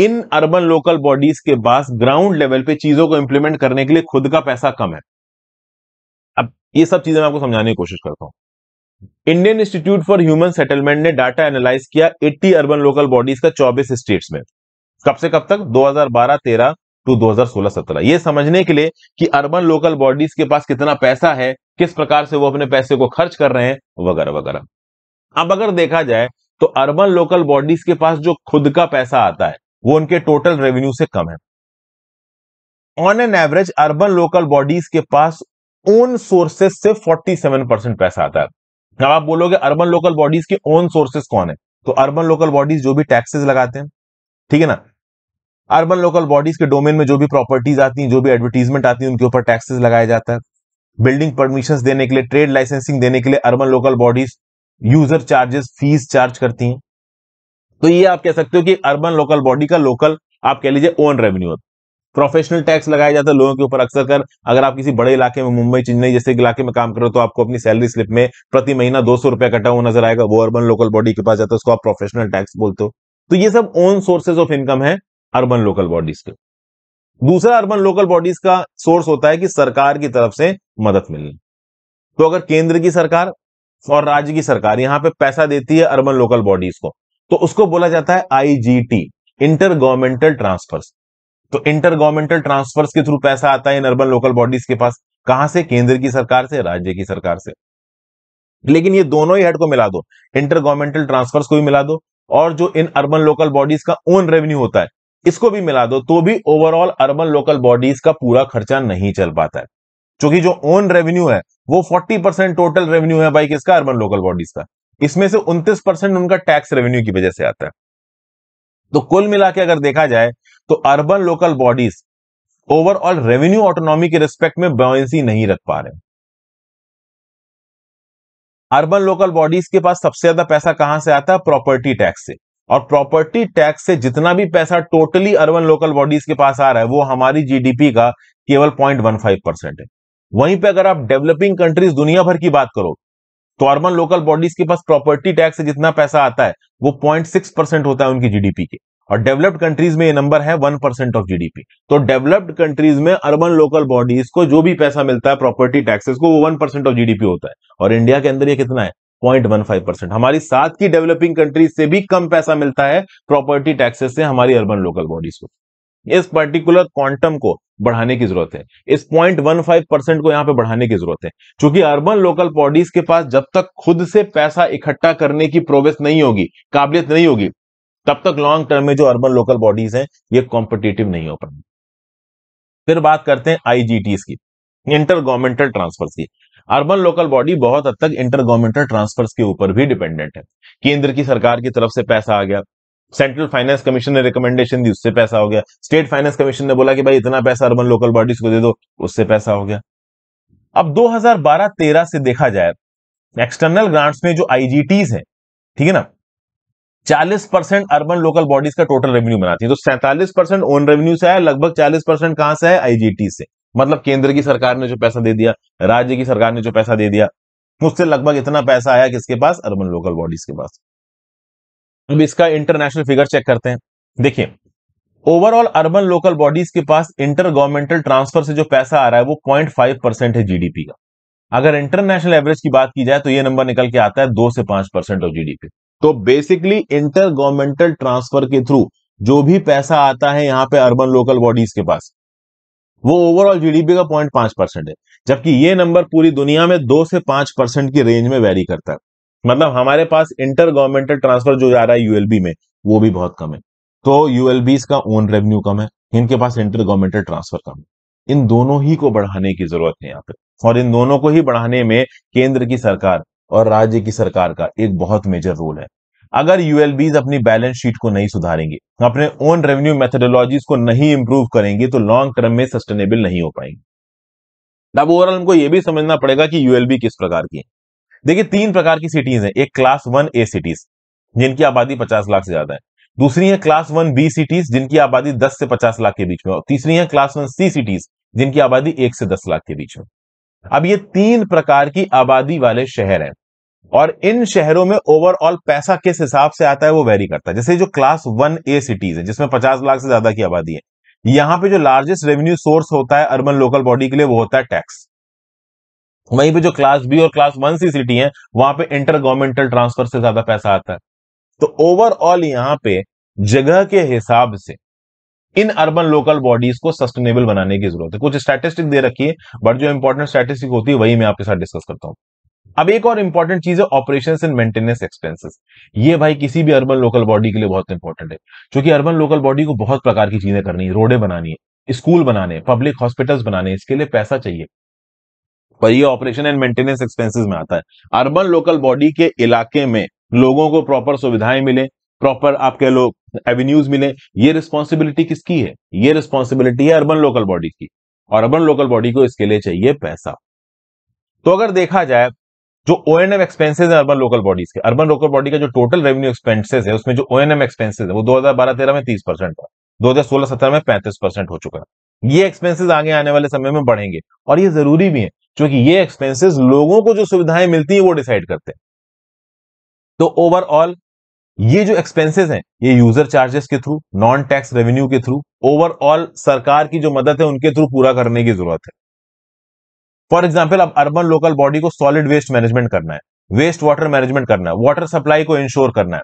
इन अर्बन लोकल बॉडीज के पास ग्राउंड लेवल पे चीजों को इंप्लीमेंट करने के लिए खुद का पैसा कम है अब ये सब चीजें मैं आपको समझाने की कोशिश करता हूं Indian Institute for Human Settlement ने डाटा एनालाइज किया 80 अर्बन लोकल बॉडीज का 24 स्टेट्स में कब से कब तक 2012-13 टू 2016-17 ये समझने के लिए कि अर्बन लोकल बॉडीज के पास कितना पैसा है किस प्रकार से वो अपने पैसे को खर्च कर रहे हैं वगैरह वगैरह अब अगर देखा जाए तो अर्बन लोकल बॉडीज के पास जो खुद का पैसा आता है वो उनके टोटल रेवेन्यू से कम है on an average urban local bodies के पास ओन सोर्सेस से 47 परसेंट पैसा आता है अब आप बोलोगे अर्बन लोकल बॉडीज के ओन सोर्सेस कौन है तो अर्बन लोकल बॉडीज जो भी टैक्सेस लगाते हैं ठीक है ना अर्बन लोकल बॉडीज के डोमेन में जो भी प्रॉपर्टीज आती हैं जो भी एडवर्टीजमेंट आती है उनके ऊपर टैक्सेस लगाया जाता है बिल्डिंग परमिशन देने के लिए ट्रेड लाइसेंसिंग देने के लिए urban local bodies user charges fees charge करती हैं तो ये आप कह सकते हो कि अर्बन लोकल बॉडी का लोकल आप कह लीजिए ओन रेवेन्यू प्रोफेशनल टैक्स लगाया जाता है लोगों के ऊपर अक्सर कर अगर आप किसी बड़े इलाके में मुंबई चेन्नई जैसे इलाके में काम करो तो आपको अपनी सैलरी स्लिप में प्रति महीना दो सौ रुपया कटा हुआ नजर आएगा वो अर्बन लोकल बॉडी के पास जाता है उसको आप प्रोफेशनल टैक्स बोलते हो तो ये सब ओन सोर्सेज ऑफ इनकम है अर्बन लोकल बॉडीज के दूसरा अर्बन लोकल बॉडीज का सोर्स होता है कि सरकार की तरफ से मदद मिलनी तो अगर केंद्र की सरकार और राज्य की सरकार यहां पे पैसा देती है अर्बन लोकल बॉडीज को तो उसको बोला जाता है आईजीटी इंटर गवर्नमेंटल ट्रांसफर्स तो इंटर गवर्नमेंटल ट्रांसफर्स के थ्रू पैसा आता है इन अर्बन लोकल बॉडीज के पास कहां से केंद्र की सरकार से राज्य की सरकार से लेकिन ये दोनों ही हेड को मिला दो इंटर गवर्नमेंटल ट्रांसफर्स को भी मिला दो और जो इन अर्बन लोकल बॉडीज का ओन रेवेन्यू होता है इसको भी मिला दो तो भी ओवरऑल अर्बन लोकल बॉडीज का पूरा खर्चा नहीं चल पाता है क्योंकि जो ओन रेवेन्यू है वो 40 परसेंट टोटल रेवेन्यू है भाई किसका अर्बन लोकल बॉडीज का इसमें से 29 परसेंट उनका टैक्स रेवेन्यू की वजह से आता है तो कुल मिला के अगर देखा जाए तो urban local bodies overall revenue autonomy के रिस्पेक्ट में बॉयसी नहीं रख पा रहे अर्बन लोकल बॉडीज के पास सबसे ज्यादा पैसा कहां से आता है प्रॉपर्टी टैक्स से और प्रॉपर्टी टैक्स से जितना भी पैसा टोटली अर्बन लोकल बॉडीज के पास आ रहा है वो हमारी जीडीपी का केवल पॉइंट वन फाइव परसेंट है वहीं पे अगर आप डेवलपिंग कंट्रीज दुनिया भर की बात करो तो अर्बन लोकल बॉडीज के पास प्रॉपर्टी टैक्स से जितना पैसा आता है वो पॉइंट सिक्स परसेंट होता है उनकी जीडीपी के और डेवलप्ड कंट्रीज में ये नंबर है वन परसेंट ऑफ जीडीपी तो डेवलप्ड कंट्रीज में अर्बन लोकल बॉडीज को जो भी पैसा मिलता है प्रॉपर्टी टैक्सेस को वो वन परसेंट ऑफ जीडीपी होता है और इंडिया के अंदर ये कितना है 0.15 परसेंट हमारी सात की डेवलपिंग कंट्रीज से भी कम पैसा मिलता है प्रॉपर्टी टैक्सेस से हमारी अर्बन लोकल बॉडीज को इस पर्टिकुलर क्वांटम को बढ़ाने की जरूरत है इस 0.15 परसेंट को यहां पे बढ़ाने की जरूरत है क्योंकि अर्बन लोकल बॉडीज के पास जब तक खुद से पैसा इकट्ठा करने की प्रोग्रेस नहीं होगी काबिलियत नहीं होगी तब तक लॉन्ग टर्म में जो अर्बन लोकल बॉडीज है ये कॉम्पिटेटिव नहीं हो पाएंगे फिर बात करते हैं आईजीटीस की इंटर गवर्नमेंटल ट्रांसफर की अर्बन लोकल बॉडी बहुत हद तक इंटर गवर्नमेंटल ट्रांसफर्स के ऊपर भी डिपेंडेंट है केंद्र की सरकार की तरफ से पैसा आ गया सेंट्रल फाइनेंस कमीशन ने रिकमेंडेशन दी उससे पैसा हो गया स्टेट फाइनेंस कमीशन ने बोला कि भाई इतना पैसा अर्बन लोकल बॉडीज को दे दो उससे पैसा हो गया अब 2012-13 से देखा जाए एक्सटर्नल ग्रांट्स में जो आईजीटीज है ठीक है ना 40 परसेंट अर्बन लोकल बॉडीज का टोटल रेवेन्यू बनाती है तो सैंतालीस परसेंट ओन रेवेन्यू से है लगभग चालीस परसेंट कहां से है आईजीटी से मतलब केंद्र की सरकार ने जो पैसा दे दिया राज्य की सरकार ने जो पैसा दे दिया उससे लगभग इतना पैसा आया किसके पास अर्बन लोकल बॉडीज के पास अब इसका इंटरनेशनल फिगर चेक करते हैं देखिए ओवरऑल अर्बन लोकल बॉडीज के पास इंटर गवर्नमेंटल ट्रांसफर से जो पैसा आ रहा है वो पॉइंट फाइव परसेंट है जीडीपी का अगर इंटरनेशनल एवरेज की बात की जाए तो ये नंबर निकल के आता है दो से पांच परसेंट ऑफ जीडीपी तो बेसिकली इंटर गवर्नमेंटल ट्रांसफर के थ्रू जो भी पैसा आता है यहाँ पे अर्बन लोकल बॉडीज के पास वो ओवरऑल जीडीपी का पॉइंट पांच परसेंट है जबकि ये नंबर पूरी दुनिया में दो से पांच परसेंट की रेंज में वैरी करता है मतलब हमारे पास इंटर गवर्नमेंटल ट्रांसफर जो जा रहा है यूएलबी में वो भी बहुत कम है तो यूएलबी का ओन रेवेन्यू कम है इनके पास इंटर गवर्नमेंटल ट्रांसफर कम है इन दोनों ही को बढ़ाने की जरूरत है यहाँ पे और इन दोनों को ही बढ़ाने में केंद्र की सरकार और राज्य की सरकार का एक बहुत मेजर रोल है अगर यूएलबीज अपनी बैलेंस शीट को नहीं सुधारेंगे अपने ओन रेवेन्यू मेथडोलॉजीज को नहीं इंप्रूव करेंगे तो लॉन्ग टर्म में सस्टेनेबल नहीं हो पाएंगे अब ओवरऑल हमको यह भी समझना पड़ेगा कि यूएलबी किस प्रकार की है देखिए तीन प्रकार की सिटीज हैं एक क्लास वन ए सिटीज जिनकी आबादी पचास लाख से ज्यादा है दूसरी है क्लास वन बी सिटीज जिनकी आबादी दस से पचास लाख के बीच में और तीसरी है क्लास वन सी सिटीज जिनकी आबादी एक से दस लाख के बीच में अब ये तीन प्रकार की आबादी वाले शहर हैं और इन शहरों में ओवरऑल पैसा किस हिसाब से आता है वो वेरी करता है जैसे जो क्लास वन ए सिटीज है जिसमें पचास लाख से ज्यादा की आबादी है यहां पे जो लार्जेस्ट रेवेन्यू सोर्स होता है अर्बन लोकल बॉडी के लिए वो होता है टैक्स वहीं पे जो क्लास बी और क्लास वन सी सिटी है वहां पे इंटर गवर्नमेंटल ट्रांसफर से ज्यादा पैसा आता है तो ओवरऑल यहाँ पे जगह के हिसाब से इन अर्बन लोकल बॉडीज को सस्टेनेबल बनाने की जरूरत है कुछ स्टैटिस्टिक दे रखी है बट जो इंपॉर्टेंट स्टैटिस्टिक होती है वही मैं आपके साथ डिस्कस करता हूं अब एक और इंपॉर्टेंट चीज है ऑपरेशन एंड मेंटेनेंस एक्सपेंसेस ये भाई किसी भी अर्बन लोकल बॉडी के लिए बहुत इंपॉर्टेंट है क्योंकि अर्बन लोकल बॉडी को बहुत प्रकार की चीजें करनी है रोडे बनानी है स्कूल बनाने पब्लिक हॉस्पिटल्स बनाने इसके लिए पैसा चाहिए पर ये ऑपरेशन एंड मेंटेनेंस एक्सपेंसिस में आता है अर्बन लोकल बॉडी के इलाके में लोगों को प्रॉपर सुविधाएं मिले प्रॉपर आपके लोग एवेन्यूज मिले ये रिस्पॉन्सिबिलिटी किसकी है ये रिस्पॉन्सिबिलिटी है अर्बन लोकल बॉडी की और अर्बन लोकल बॉडी को इसके लिए चाहिए पैसा तो अगर देखा जाए जो ओ एन एम एक्सपेंसिस है अर्बन लोकल बॉडीज के अर्बन लोकल बॉडी का जो टोटल रेवेन्यू एक्सपेंसिस है उसमें जो ओ एन एम एक्सपेंसेस है वो 2012-13 में 30 परसेंट था 2016-17 में 35 परसेंट हो चुका है ये एक्सपेंसिस आगे आने वाले समय में बढ़ेंगे और ये जरूरी भी है क्योंकि ये एक्सपेंसिस लोगों को जो सुविधाएं मिलती है वो डिसाइड करते हैं तो ओवरऑल ये जो एक्सपेंसेस हैं ये यूजर चार्जेस के थ्रू नॉन टैक्स रेवेन्यू के थ्रू ओवरऑल सरकार की जो मदद है उनके थ्रू पूरा करने की जरूरत है फॉर एग्जाम्पल अब अर्बन लोकल बॉडी को सॉलिड वेस्ट मैनेजमेंट करना है वेस्ट वाटर मैनेजमेंट करना है वाटर सप्लाई को इंश्योर करना है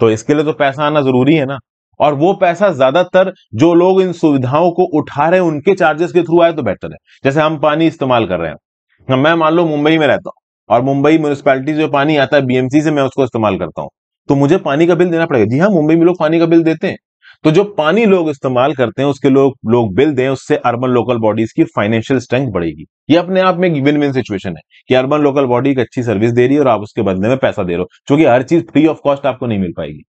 तो इसके लिए तो पैसा आना जरूरी है ना और वो पैसा ज्यादातर जो लोग इन सुविधाओं को उठा रहे हैं उनके चार्जेस के थ्रू आए तो बेटर है जैसे हम पानी इस्तेमाल कर रहे हैं मैं मान लो मुंबई में रहता हूँ और मुंबई म्यूनिसपैलिटी जो पानी आता है बीएमसी से मैं उसको इस्तेमाल करता हूँ तो मुझे पानी का बिल देना पड़ेगा जी हाँ मुंबई में लोग पानी का बिल देते हैं तो जो पानी लोग इस्तेमाल करते हैं उसके लोग लोग बिल दें उससे अर्बन लोकल बॉडीज की फाइनेंशियल स्ट्रेंथ बढ़ेगी ये अपने आप में एक विन विन सिचुएशन है कि अर्बन लोकल बॉडी एक अच्छी सर्विस दे रही है और आप उसके बदले में पैसा दे रहे हो क्योंकि हर चीज फ्री ऑफ कॉस्ट आपको नहीं मिल पाएगी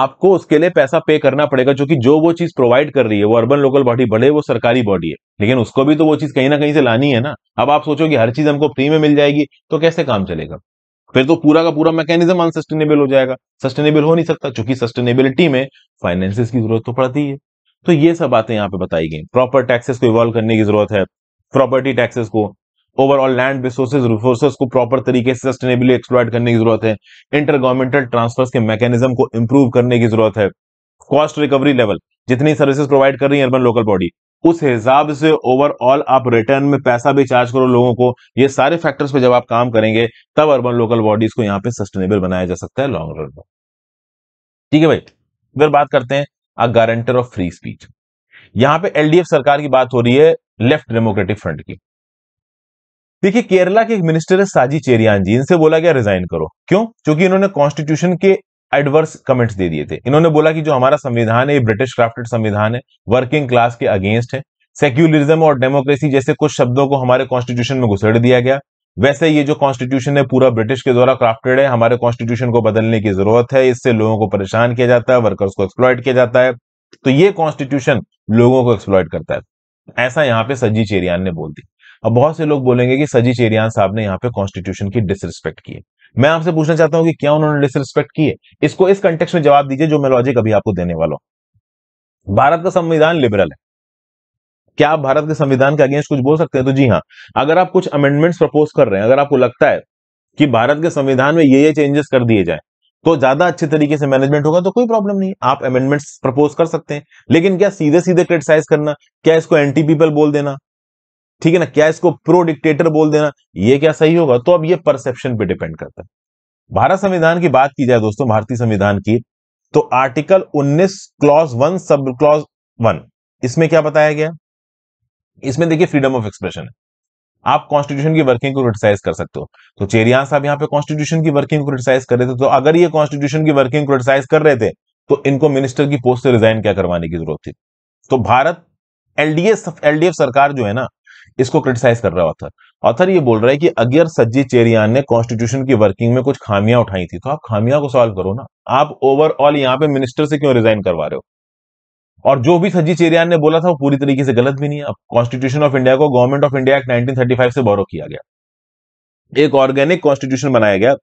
आपको उसके लिए पैसा पे करना पड़ेगा क्योंकि जो वो चीज प्रोवाइड कर रही है वो अर्बन लोकल बॉडी बढ़े वो सरकारी बॉडी है लेकिन उसको भी तो वो चीज कहीं ना कहीं से लानी है ना अब आप सोचो कि हर चीज हमको फ्री में मिल जाएगी तो कैसे काम चलेगा फिर तो पूरा का पूरा मैकेनिज्म अनसस्टेनेबल हो जाएगा सस्टेनेबल हो नहीं सकता चूंकि सस्टेनेबिलिटी में फाइनेंसिस की जरूरत तो पड़ती है तो ये सब बातें यहाँ पे बताई गई प्रॉपर टैक्सेस को इवॉल्व करने की जरूरत है प्रॉपर्टी टैक्सेस को ओवरऑल लैंड रिसोर्सेज रिसोर्सेज को प्रॉपर तरीके से सस्टेनेबली एक्सप्लॉयट करने की जरूरत है इंटर गवर्नमेंटल ट्रांसफर्स के मैकेनिज्म को इम्प्रूव करने की जरूरत है कॉस्ट रिकवरी लेवल जितनी सर्विसेज प्रोवाइड कर रही है अर्बन लोकल बॉडी उस हिसाब से ओवरऑल आप रिटर्न में पैसा भी चार्ज करो लोगों को ये सारे फैक्टर्स पे जब आप काम करेंगे तब अर्बन लोकल बॉडीज को यहाँ पे सस्टेनेबल बनाया जा सकता है लॉन्ग रन में ठीक है भाई फिर बात करते हैं a guarantor of free speech यहां पे एलडीएफ सरकार की बात हो रही है लेफ्ट डेमोक्रेटिक फ्रंट की देखिए केरला के एक मिनिस्टर है साजी चेरियान जी इनसे बोला गया रिजाइन करो क्यों क्योंकि इन्होंने कॉन्स्टिट्यूशन के एडवर्स कमेंट्स दे दिए थे इन्होंने बोला कि जो हमारा संविधान है ये ब्रिटिश क्राफ्टेड संविधान है वर्किंग क्लास के अगेंस्ट है सेक्युलरिज्म और डेमोक्रेसी जैसे कुछ शब्दों को हमारे कॉन्स्टिट्यूशन में घुसेड़ दिया गया वैसे ये जो कॉन्स्टिट्यूशन है पूरा ब्रिटिश के द्वारा क्राफ्टेड है हमारे कॉन्स्टिट्यूशन को बदलने की जरूरत है इससे लोगों को परेशान किया जाता है वर्कर्स को एक्सप्लॉयट किया जाता है तो ये कॉन्स्टिट्यूशन लोगों को एक्सप्लॉयट करता है ऐसा यहाँ पे सजी चेरियान ने बोल दी अब बहुत से लोग बोलेंगे कि सजी चेरियान साहब ने यहाँ पे कॉन्स्टिट्यूशन की डिसरिस्पेक्ट की है मैं आपसे पूछना चाहता हूं कि क्या उन्होंने डिसरिस्पेक्ट की है इसको इस कंटेक्स में जवाब दीजिए जो मैं लॉजिक अभी आपको देने वाला हूं भारत का संविधान लिबरल है क्या आप भारत के संविधान के अगेंस्ट कुछ बोल सकते हैं तो जी हाँ अगर आप कुछ अमेंडमेंट्स प्रपोज कर रहे हैं अगर आपको लगता है कि भारत के संविधान में ये ये चेंजेस कर दिए जाए तो ज्यादा अच्छे तरीके से मैनेजमेंट होगा तो कोई प्रॉब्लम नहीं आप अमेंडमेंट्स प्रपोज कर सकते हैं लेकिन क्या सीधे सीधे क्रिटिसाइज करना क्या इसको एंटी पीपल बोल देना ठीक है ना क्या इसको प्रो डिक्टेटर बोल देना ये क्या सही होगा तो अब ये परसेप्शन पे डिपेंड करता है भारत संविधान की बात की जाए दोस्तों भारतीय संविधान की तो article 19 clause one sub clause one इसमें क्या बताया गया इसमें देखिए फ्रीडम ऑफ एक्सप्रेशन है आप कॉन्स्टिट्यूशन की वर्किंग को क्रिटिसाइज कर सकते हो तो चेरियान साहब यहाँ पे कॉन्स्टिट्यूशन की वर्किंग को क्रिटिसाइज कर रहे थे तो अगर ये कॉन्स्टिट्यूशन की वर्किंग क्रिटिसाइज कर रहे थे तो इनको मिनिस्टर की पोस्ट से रिजाइन क्या करवाने की जरूरत थी तो भारत एलडीए एलडीएफ सरकार जो है ना इसको क्रिटिसाइज कर रहा है ऑथर ऑथर ये बोल रहा है कि अगर सज्जी चेरियान ने कॉन्स्टिट्यूशन की वर्किंग में कुछ खामियां उठाई थी तो आप खामियां को सॉल्व करो ना आप ओवरऑल यहाँ पे मिनिस्टर से क्यों रिजाइन करवा रहे हो और जो भी सज्जी चेरियान ने बोला था वो पूरी तरीके से गलत भी नहीं है अब कॉन्स्टिट्यूशन ऑफ इंडिया को गवर्नमेंट ऑफ इंडिया एक्ट 1935 से बोरो किया गया एक ऑर्गेनिक कॉन्स्टिट्यूशन बनाया गया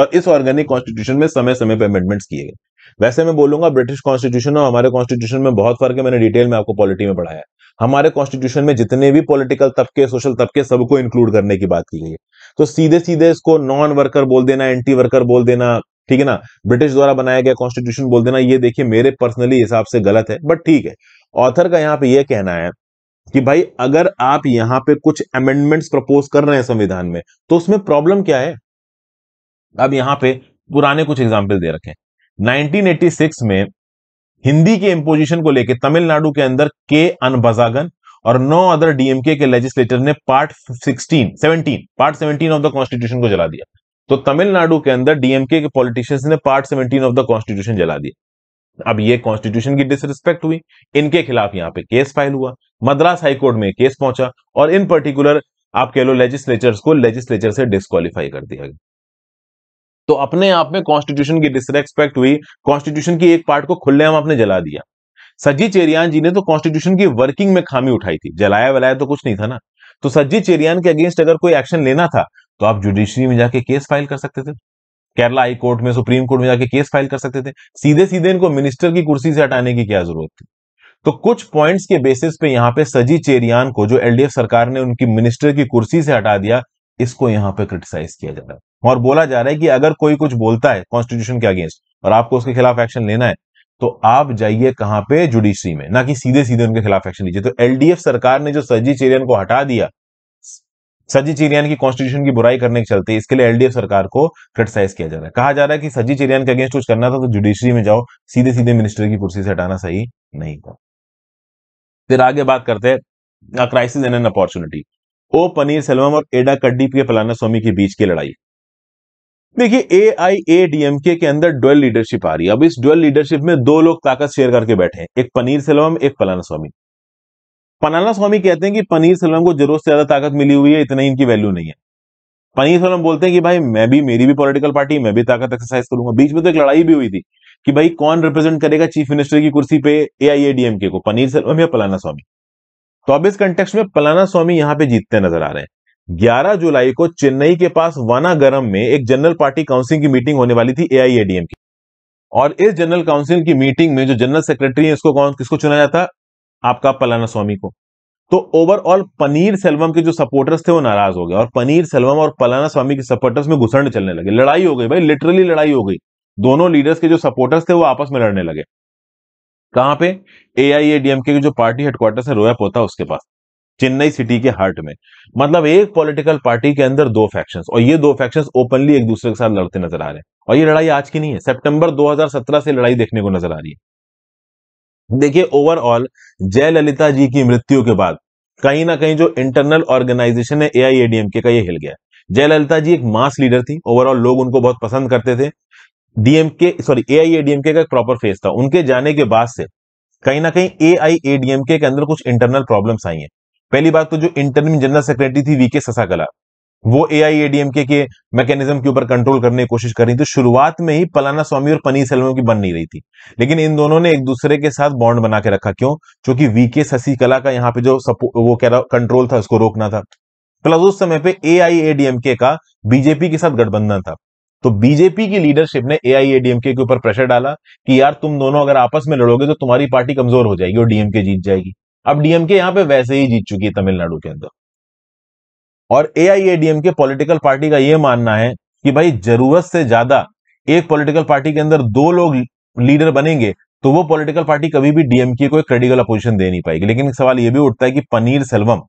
और इस ऑर्गेनिक कॉन्स्टिट्यूशन में समय समय पर अमेंडमेंट्स किए गए वैसे मैं बोलूंगा ब्रिटिश कॉन्स्टिट्यूशन और हमारे कॉन्स्टिट्यूशन में बहुत फर्क है मैंने डिटेल में आपको पॉलिटी में पढ़ाया हमारे कॉन्स्टिट्यूशन में जितने भी पॉलिटिकल तबके सोशल तबके सबको इंक्लूड करने की बात की गई है तो सीधे सीधे इसको नॉन वर्कर बोल देना एंटी वर्कर बोल देना ठीक है ना ब्रिटिश द्वारा बनाया गया कॉन्स्टिट्यूशन बोल देना ये देखिए मेरे पर्सनली हिसाब से गलत है बट ठीक है ऑथर का यहाँ पे ये कहना है कि भाई अगर आप यहां पे कुछ अमेंडमेंट्स प्रपोज कर रहे हैं संविधान में तो उसमें प्रॉब्लम क्या है अब यहां पे पुराने कुछ एग्जाम्पल दे रखे 1986 में हिंदी के इम्पोजिशन को लेकर तमिलनाडु के अंदर के अनबजागन और नौ अदर डीएमके के लेजिस्लेटर ने part 16, 17, part 17 of the constitution को जला दिया तो तमिलनाडु के अंदर डीएमके के पॉलिटिशियंस ने पार्ट 17 ऑफ द कॉन्स्टिट्यूशन जला दिया अब ये कॉन्स्टिट्यूशन की डिसरिस्पेक्ट हुई इनके खिलाफ यहां पे केस फाइल हुआ मद्रास हाईकोर्ट में केस पहुंचा और इन पर्टिकुलर आप कह लो लेजिस्लेचर्स को लेजिस्लेचर से डिस्कालीफाई कर दिया गया तो अपने आप में कॉन्स्टिट्यूशन की डिसरेस्पेक्ट हुई कॉन्स्टिट्यूशन की एक पार्ट को खुले हम आपने जला दिया सज्जी चेरियान जी ने तो कॉन्स्टिट्यूशन की वर्किंग में खामी उठाई थी जलाया वलाया तो कुछ नहीं था ना तो सज्जी चेरियान के अगेंस्ट अगर कोई एक्शन लेना था तो आप जुडिशरी में जाके केस फाइल कर सकते थे केरला हाई कोर्ट में सुप्रीम कोर्ट में जाके केस फाइल कर सकते थे सीधे सीधे इनको मिनिस्टर की कुर्सी से हटाने की क्या जरूरत थी तो कुछ पॉइंट्स के बेसिस पे यहां पे सजी चेरियान को जो एलडीएफ सरकार ने उनकी मिनिस्टर की कुर्सी से हटा दिया इसको यहाँ पे क्रिटिसाइज किया जा रहा है और बोला जा रहा है कि अगर कोई कुछ बोलता है कॉन्स्टिट्यूशन के अगेंस्ट और आपको उसके खिलाफ एक्शन लेना है तो आप जाइए कहां पे जुडिशरी में ना कि सीधे सीधे उनके खिलाफ एक्शन लीजिए तो एलडीएफ सरकार ने जो सजी चेरियन को हटा दिया सजी चेरियन की कॉन्स्टिट्यूशन की बुराई करने के चलते इसके लिए एलडीएफ सरकार को क्रिटिसाइज किया जा रहा है कहा जा रहा है कि सजी चेरियन के अगेंस्ट कुछ करना था तो जुडिशरी में जाओ सीधे सीधे मिनिस्टर की कुर्सी से हटाना सही नहीं था फिर आगे बात करते हैं crisis and an opportunity O Panneerselvam और एडा कड्डी के फलाना स्वामी के बीच की लड़ाई देखिए ए आई ए डीएमके के अंदर डुअल लीडरशिप आ रही है अब इस डुअल लीडरशिप में दो लोग ताकत शेयर करके बैठे हैं एक पनीर सेल्वम एक फलाना स्वामी पनाना स्वामी कहते हैं कि पनीर सेल्वम को जरूरत से ज्यादा ताकत मिली हुई है इतना ही इनकी वैल्यू नहीं है पनीर सेल्वम बोलते हैं कि भाई मैं भी मेरी भी पॉलिटिकल पार्टी मैं भी ताकत एक्सरसाइज करूंगा बीच में तो एक लड़ाई भी हुई थी कि भाई कौन रिप्रेजेंट करेगा चीफ मिनिस्टर की कुर्सी पे ए आई ए डीएमके को पनीर सेल्वम या पलाना स्वामी तो अब इस कंटेक्स में पलाना स्वामी यहां पे जीतते नजर आ रहे हैं 11 जुलाई को चेन्नई के पास वानागरम में एक जनरल पार्टी काउंसिल की मीटिंग होने वाली थी एआईएडीएम की और इस जनरल काउंसिल की मीटिंग में जो जनरल सेक्रेटरी है इसको कौन किसको चुना जाता आपका पलाना स्वामी को तो ओवरऑल पनीर सेल्वम के जो सपोर्टर्स थे वो नाराज हो गए और पनीर सेल्वम और पलाना स्वामी के सपोर्टर्स में घुसड़ने चलने लगे लड़ाई हो गई भाई लिटरली लड़ाई हो गई दोनों लीडर्स के जो सपोर्टर्स थे वो आपस में लड़ने लगे कहां पे ए आई ए डीएमके की जो पार्टी हेडक्वार्टर है रोया पोता उसके पास चेन्नई सिटी के हार्ट में मतलब एक पॉलिटिकल पार्टी के अंदर दो फैक्शंस और ये दो फैक्शंस ओपनली एक दूसरे के साथ लड़ते नजर आ रहे हैं और ये लड़ाई आज की नहीं है सितंबर 2017 से लड़ाई देखने को नजर आ रही है देखिए ओवरऑल जयललिता जी की मृत्यु के बाद कहीं ना कहीं जो इंटरनल ऑर्गेनाइजेशन है एआईएडीएमके का ये हिल गया जयललिता जी एक मास लीडर थी ओवरऑल लोग उनको बहुत पसंद करते थे DMK sorry A I ADMK का प्रॉपर फेज था उनके जाने के बाद से कहीं ना कहीं ए आई एडीएमके के अंदर कुछ इंटरनल प्रॉब्लम्स आई हैं पहली बात तो जो इंटरनल जनरल सेक्रेटरी थी वीके ससाकला वो ए आई एडीएमके के मैकेनिज्म के ऊपर कंट्रोल करने की कोशिश कर रही थी शुरुआत में ही पलाना स्वामी और पनीर सेल्वम की बन नहीं रही थी लेकिन इन दोनों ने एक दूसरे के साथ बॉन्ड बना के रखा क्यों क्योंकि वीके शशिकला का यहाँ पे जो वो कह रहा कंट्रोल था उसको रोकना था प्लस उस समय पे ए आई एडीएमके का बीजेपी के साथ गठबंधन था तो बीजेपी की लीडरशिप ने एआईएडीएमके के ऊपर प्रेशर डाला कि यार तुम दोनों अगर आपस में लड़ोगे तो तुम्हारी पार्टी कमजोर हो जाएगी और डीएमके जीत जाएगी अब डीएमके यहां पे वैसे ही जीत चुकी है तमिलनाडु के अंदर और एआईएडीएमके पॉलिटिकल पार्टी का यह मानना है कि भाई जरूरत से ज्यादा एक पॉलिटिकल पार्टी के अंदर दो लोग लीडर बनेंगे तो वो पॉलिटिकल पार्टी कभी भी डीएमके को एक क्रेडिकल अपोजिशन दे नहीं पाएगी लेकिन सवाल यह भी उठता है कि पनीर सेल्वम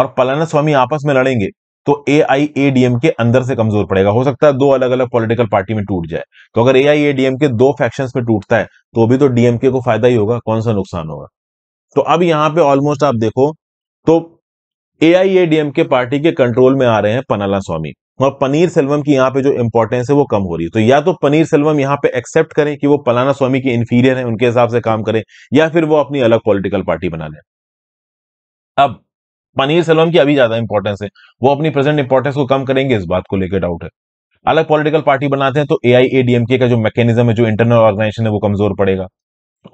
और पलाना स्वामी आपस में लड़ेंगे तो ए आई ए डीएम के अंदर से कमजोर पड़ेगा हो सकता है दो अलग अलग पॉलिटिकल पार्टी में टूट जाए तो अगर ए आई ए डीएम के दो फैक्शन में टूटता है तो भी तो डीएमके को फायदा ही होगा कौन सा नुकसान होगा तो अब यहां पे ऑलमोस्ट आप देखो तो A I A DM K party के कंट्रोल में आ रहे हैं पनाला स्वामी और पनीर सेल्वम की यहाँ पे जो इंपॉर्टेंस है वो कम हो रही है तो या तो पनीर सेल्वम यहाँ पे एक्सेप्ट करें कि वो पलाना स्वामी के इन्फीरियर है उनके हिसाब से काम करें या फिर वो अपनी अलग पॉलिटिकल पार्टी बना लें अब पनीर सलम की अभी ज्यादा इंपॉर्टेंस है वो अपनी प्रेजेंट इंपॉर्टेंस को कम करेंगे इस बात को लेकर डाउट है अलग पॉलिटिकल पार्टी बनाते हैं तो ए आई का जो मैकेनिज्म है जो इंटरनल ऑर्गेनाइजेशन है वो कमजोर पड़ेगा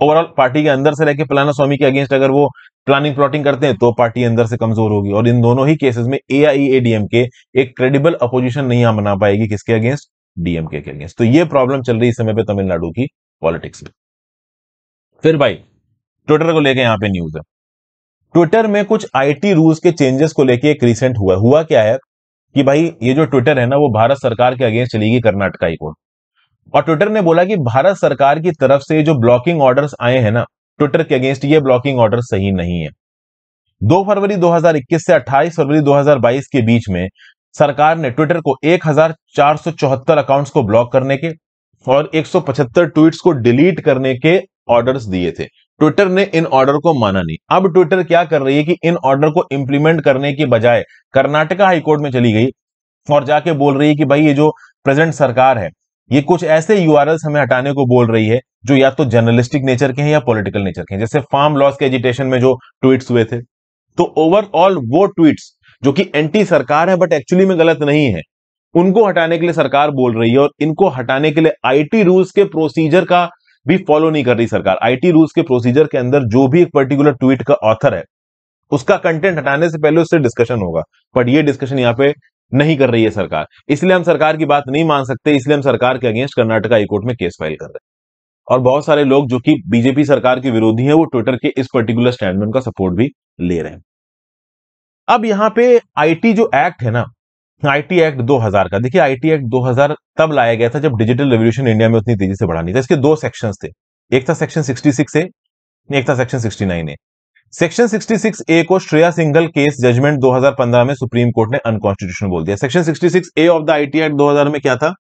ओवरऑल पार्टी के अंदर से लेके पलाना स्वामी के अगेंस्ट अगर वो प्लानिंग प्लॉटिंग करते हैं तो पार्टी अंदर से कमजोर होगी और इन दोनों ही केसेस में ए के एक क्रेडिबल अपोजिशन नहीं यहां बना पाएगी किसके अगेंस्ट डीएमके के अगेंस्ट तो ये प्रॉब्लम चल रही है इस समय पर तमिलनाडु की पॉलिटिक्स में फिर भाई ट्विटर को लेकर यहां पे न्यूज है ट्विटर में कुछ आईटी रूल्स के चेंजेस को लेके एक रिसेंट हुआ हुआ क्या है कि भाई ये जो ट्विटर है ना वो भारत सरकार के अगेंस्ट चलेगी गई कर्नाटक हाईकोर्ट और ट्विटर ने बोला कि भारत सरकार की तरफ से जो ब्लॉकिंग ऑर्डर्स आए हैं ना ट्विटर के अगेंस्ट ये ब्लॉकिंग ऑर्डर सही नहीं है दो फरवरी 2021 से 28 फरवरी 2022 के बीच में सरकार ने ट्विटर को एक अकाउंट्स को ब्लॉक करने के और 175 ट्वीट्स को डिलीट करने के ऑर्डर्स दिए थे ट्विटर ने इन ऑर्डर को माना नहीं अब ट्विटर क्या कर रही है कि इन ऑर्डर को इंप्लीमेंट करने की बजाय कर्नाटका हाईकोर्ट में चली गई और जाके बोल रही है कि भाई ये जो प्रेजेंट सरकार है ये कुछ ऐसे यू हमें हटाने को बोल रही है जो या तो जर्नलिस्टिक नेचर के हैं या पॉलिटिकल नेचर के हैं जैसे फार्म लॉस के एजिटेशन में जो ट्वीट्स हुए थे तो ओवरऑल वो ट्वीट्स जो कि एंटी सरकार है बट एक्चुअली में गलत नहीं है उनको हटाने के लिए सरकार बोल रही है और इनको हटाने के लिए आईटी रूल्स के प्रोसीजर का भी फॉलो नहीं कर रही सरकार आईटी रूल्स के प्रोसीजर के अंदर जो भी एक पर्टिकुलर ट्वीट का ऑथर है उसका कंटेंट हटाने से पहले उससे डिस्कशन होगा बट ये डिस्कशन यहाँ पे नहीं कर रही है सरकार इसलिए हम सरकार की बात नहीं मान सकते इसलिए हम सरकार के अगेंस्ट कर्नाटक हाईकोर्ट में केस फाइल कर रहे हैं और बहुत सारे लोग जो कि बीजेपी सरकार के विरोधी हैं वो ट्विटर के इस पर्टिकुलर स्टैंडमेंट का सपोर्ट भी ले रहे हैं अब यहां पे आईटी जो एक्ट है ना आईटी एक्ट 2000 का देखिए आईटी एक्ट 2000 तब लाया गया था जब डिजिटल रेवोल्यूशन इंडिया में उतनी तेजी से बढ़ा नहीं था इसके दो सेक्शन थे एक था सेक्शन 66 सिक्स एक था सेक्शन 69 ए सेक्शन 66 ए को श्रेया सिंगल केस जजमेंट 2015 में सुप्रीम कोर्ट ने अनकॉन्स्टिट्यूशन बोल दिया section 66 A of the IT act 2000 में क्या था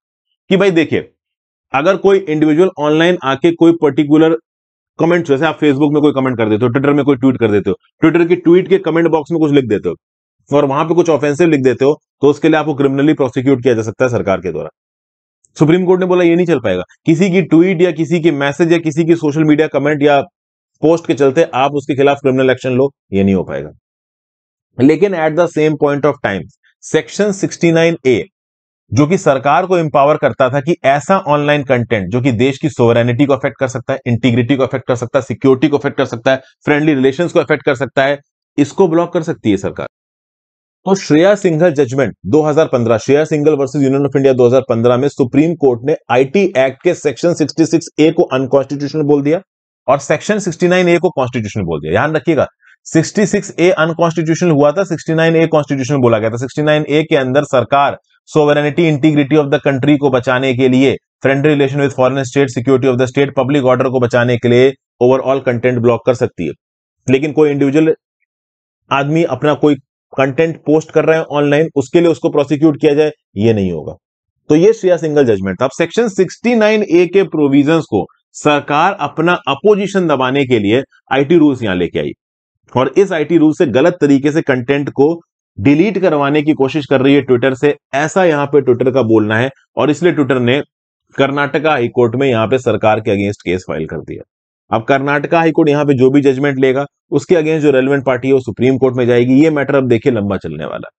कि भाई देखिए अगर कोई इंडिविजुअल ऑनलाइन आके कोई पर्टिकुलर कमेंट जैसे आप फेसबुक में कोई कमेंट कर देते हो ट्विटर में कोई ट्वीट कर देते हो ट्विटर की ट्वीट के कमेंट बॉक्स में कुछ लिख देते हो और वहां पे कुछ ऑफेंसिव लिख देते हो तो उसके लिए आपको क्रिमिनली प्रोसिक्यूट किया जा सकता है सरकार के द्वारा सुप्रीम कोर्ट ने बोला ये नहीं चल पाएगा किसी की ट्वीट या किसी की मैसेज या किसी की सोशल मीडिया कमेंट या पोस्ट के चलते आप उसके खिलाफ क्रिमिनल एक्शन लो ये नहीं हो पाएगा लेकिन at the same point of time section 69 A जो कि सरकार को एम्पावर करता था कि ऐसा ऑनलाइन कंटेंट जो कि देश की सोवरेनिटी को अफेक्ट कर सकता है इंटीग्रिटी को अफेक्ट कर सकता है सिक्योरिटी को अफेक्ट कर सकता है फ्रेंडली रिलेशन को अफेक्ट कर सकता है इसको ब्लॉक कर सकती है सरकार तो Shreya Singhal judgment 2015 Shreya Singhal versus union of India 2015 में सुप्रीम कोर्ट ने आईटी एक्ट के सेक्शन 66 ए को अनकॉन्स्टिट्यूशनल बोल दिया और सेक्शन 69 ए को कॉन्स्टिट्यूशनल बोल दिया ध्यान रखिएगा 66 ए अनकॉन्स्टिट्यूशनल हुआ था 69 ए कॉन्स्टिट्यूशनल बोला गया था 69 ए के अंदर सरकार sovereignty integrity of the country को बचाने के लिए friendly relation with foreign state security of the state public order को बचाने के लिए ओवरऑल कंटेंट ब्लॉक कर सकती है लेकिन कोई इंडिविजुअल आदमी अपना कोई कंटेंट पोस्ट कर रहे हैं ऑनलाइन उसके लिए उसको प्रोसिक्यूट किया जाए ये नहीं होगा तो ये श्रेया सिंगल जजमेंट था अब सेक्शन 69 ए के प्रोविजंस को सरकार अपना अपोजिशन दबाने के लिए आईटी रूल्स यहां लेके आई और इस आईटी रूल से गलत तरीके से कंटेंट को डिलीट करवाने की कोशिश कर रही है ट्विटर से ऐसा यहां पे ट्विटर का बोलना है और इसलिए ट्विटर ने कर्नाटका हाईकोर्ट में यहां पे सरकार के अगेंस्ट केस फाइल कर दिया अब कर्नाटका हाईकोर्ट यहाँ पे जो भी जजमेंट लेगा उसके अगेंस्ट जो रेलिवेंट पार्टी है वो सुप्रीम कोर्ट में जाएगी ये मैटर अब देखिए लंबा चलने वाला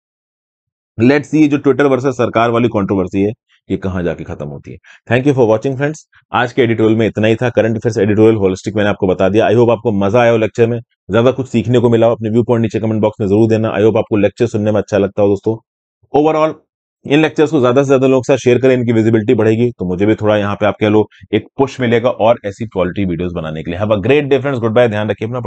लेट सी जो ट्विटर वर्सेस सरकार वाली कॉन्ट्रोवर्सी है ये कहां जाके खत्म होती है thank you for watching friends आज के एडिटोरियल में इतना ही था करंट अफेयर्स एडिटोरियल होलिस्टिक मैंने आपको बता दिया आई होप आपको मजा आया हो लेक्चर में ज्यादा कुछ सीखने को मिला हो अपने व्यू पॉइंट नीचे कमेंट बॉक्स में जरूर देना आई होप आपको लेक्चर सुनने में अच्छा लगता हो दोस्तों ओवरऑल इन लेक्चर्स को ज्यादा से ज्यादा लोग साथ शेयर करें इनकी विजिबिलिटी बढ़ेगी तो मुझे भी थोड़ा यहाँ पे आप कह लो एक पुश मिलेगा और ऐसी क्वालिटी वीडियोस बनाने के लिए have a great difference goodbye ध्यान रखिए अपना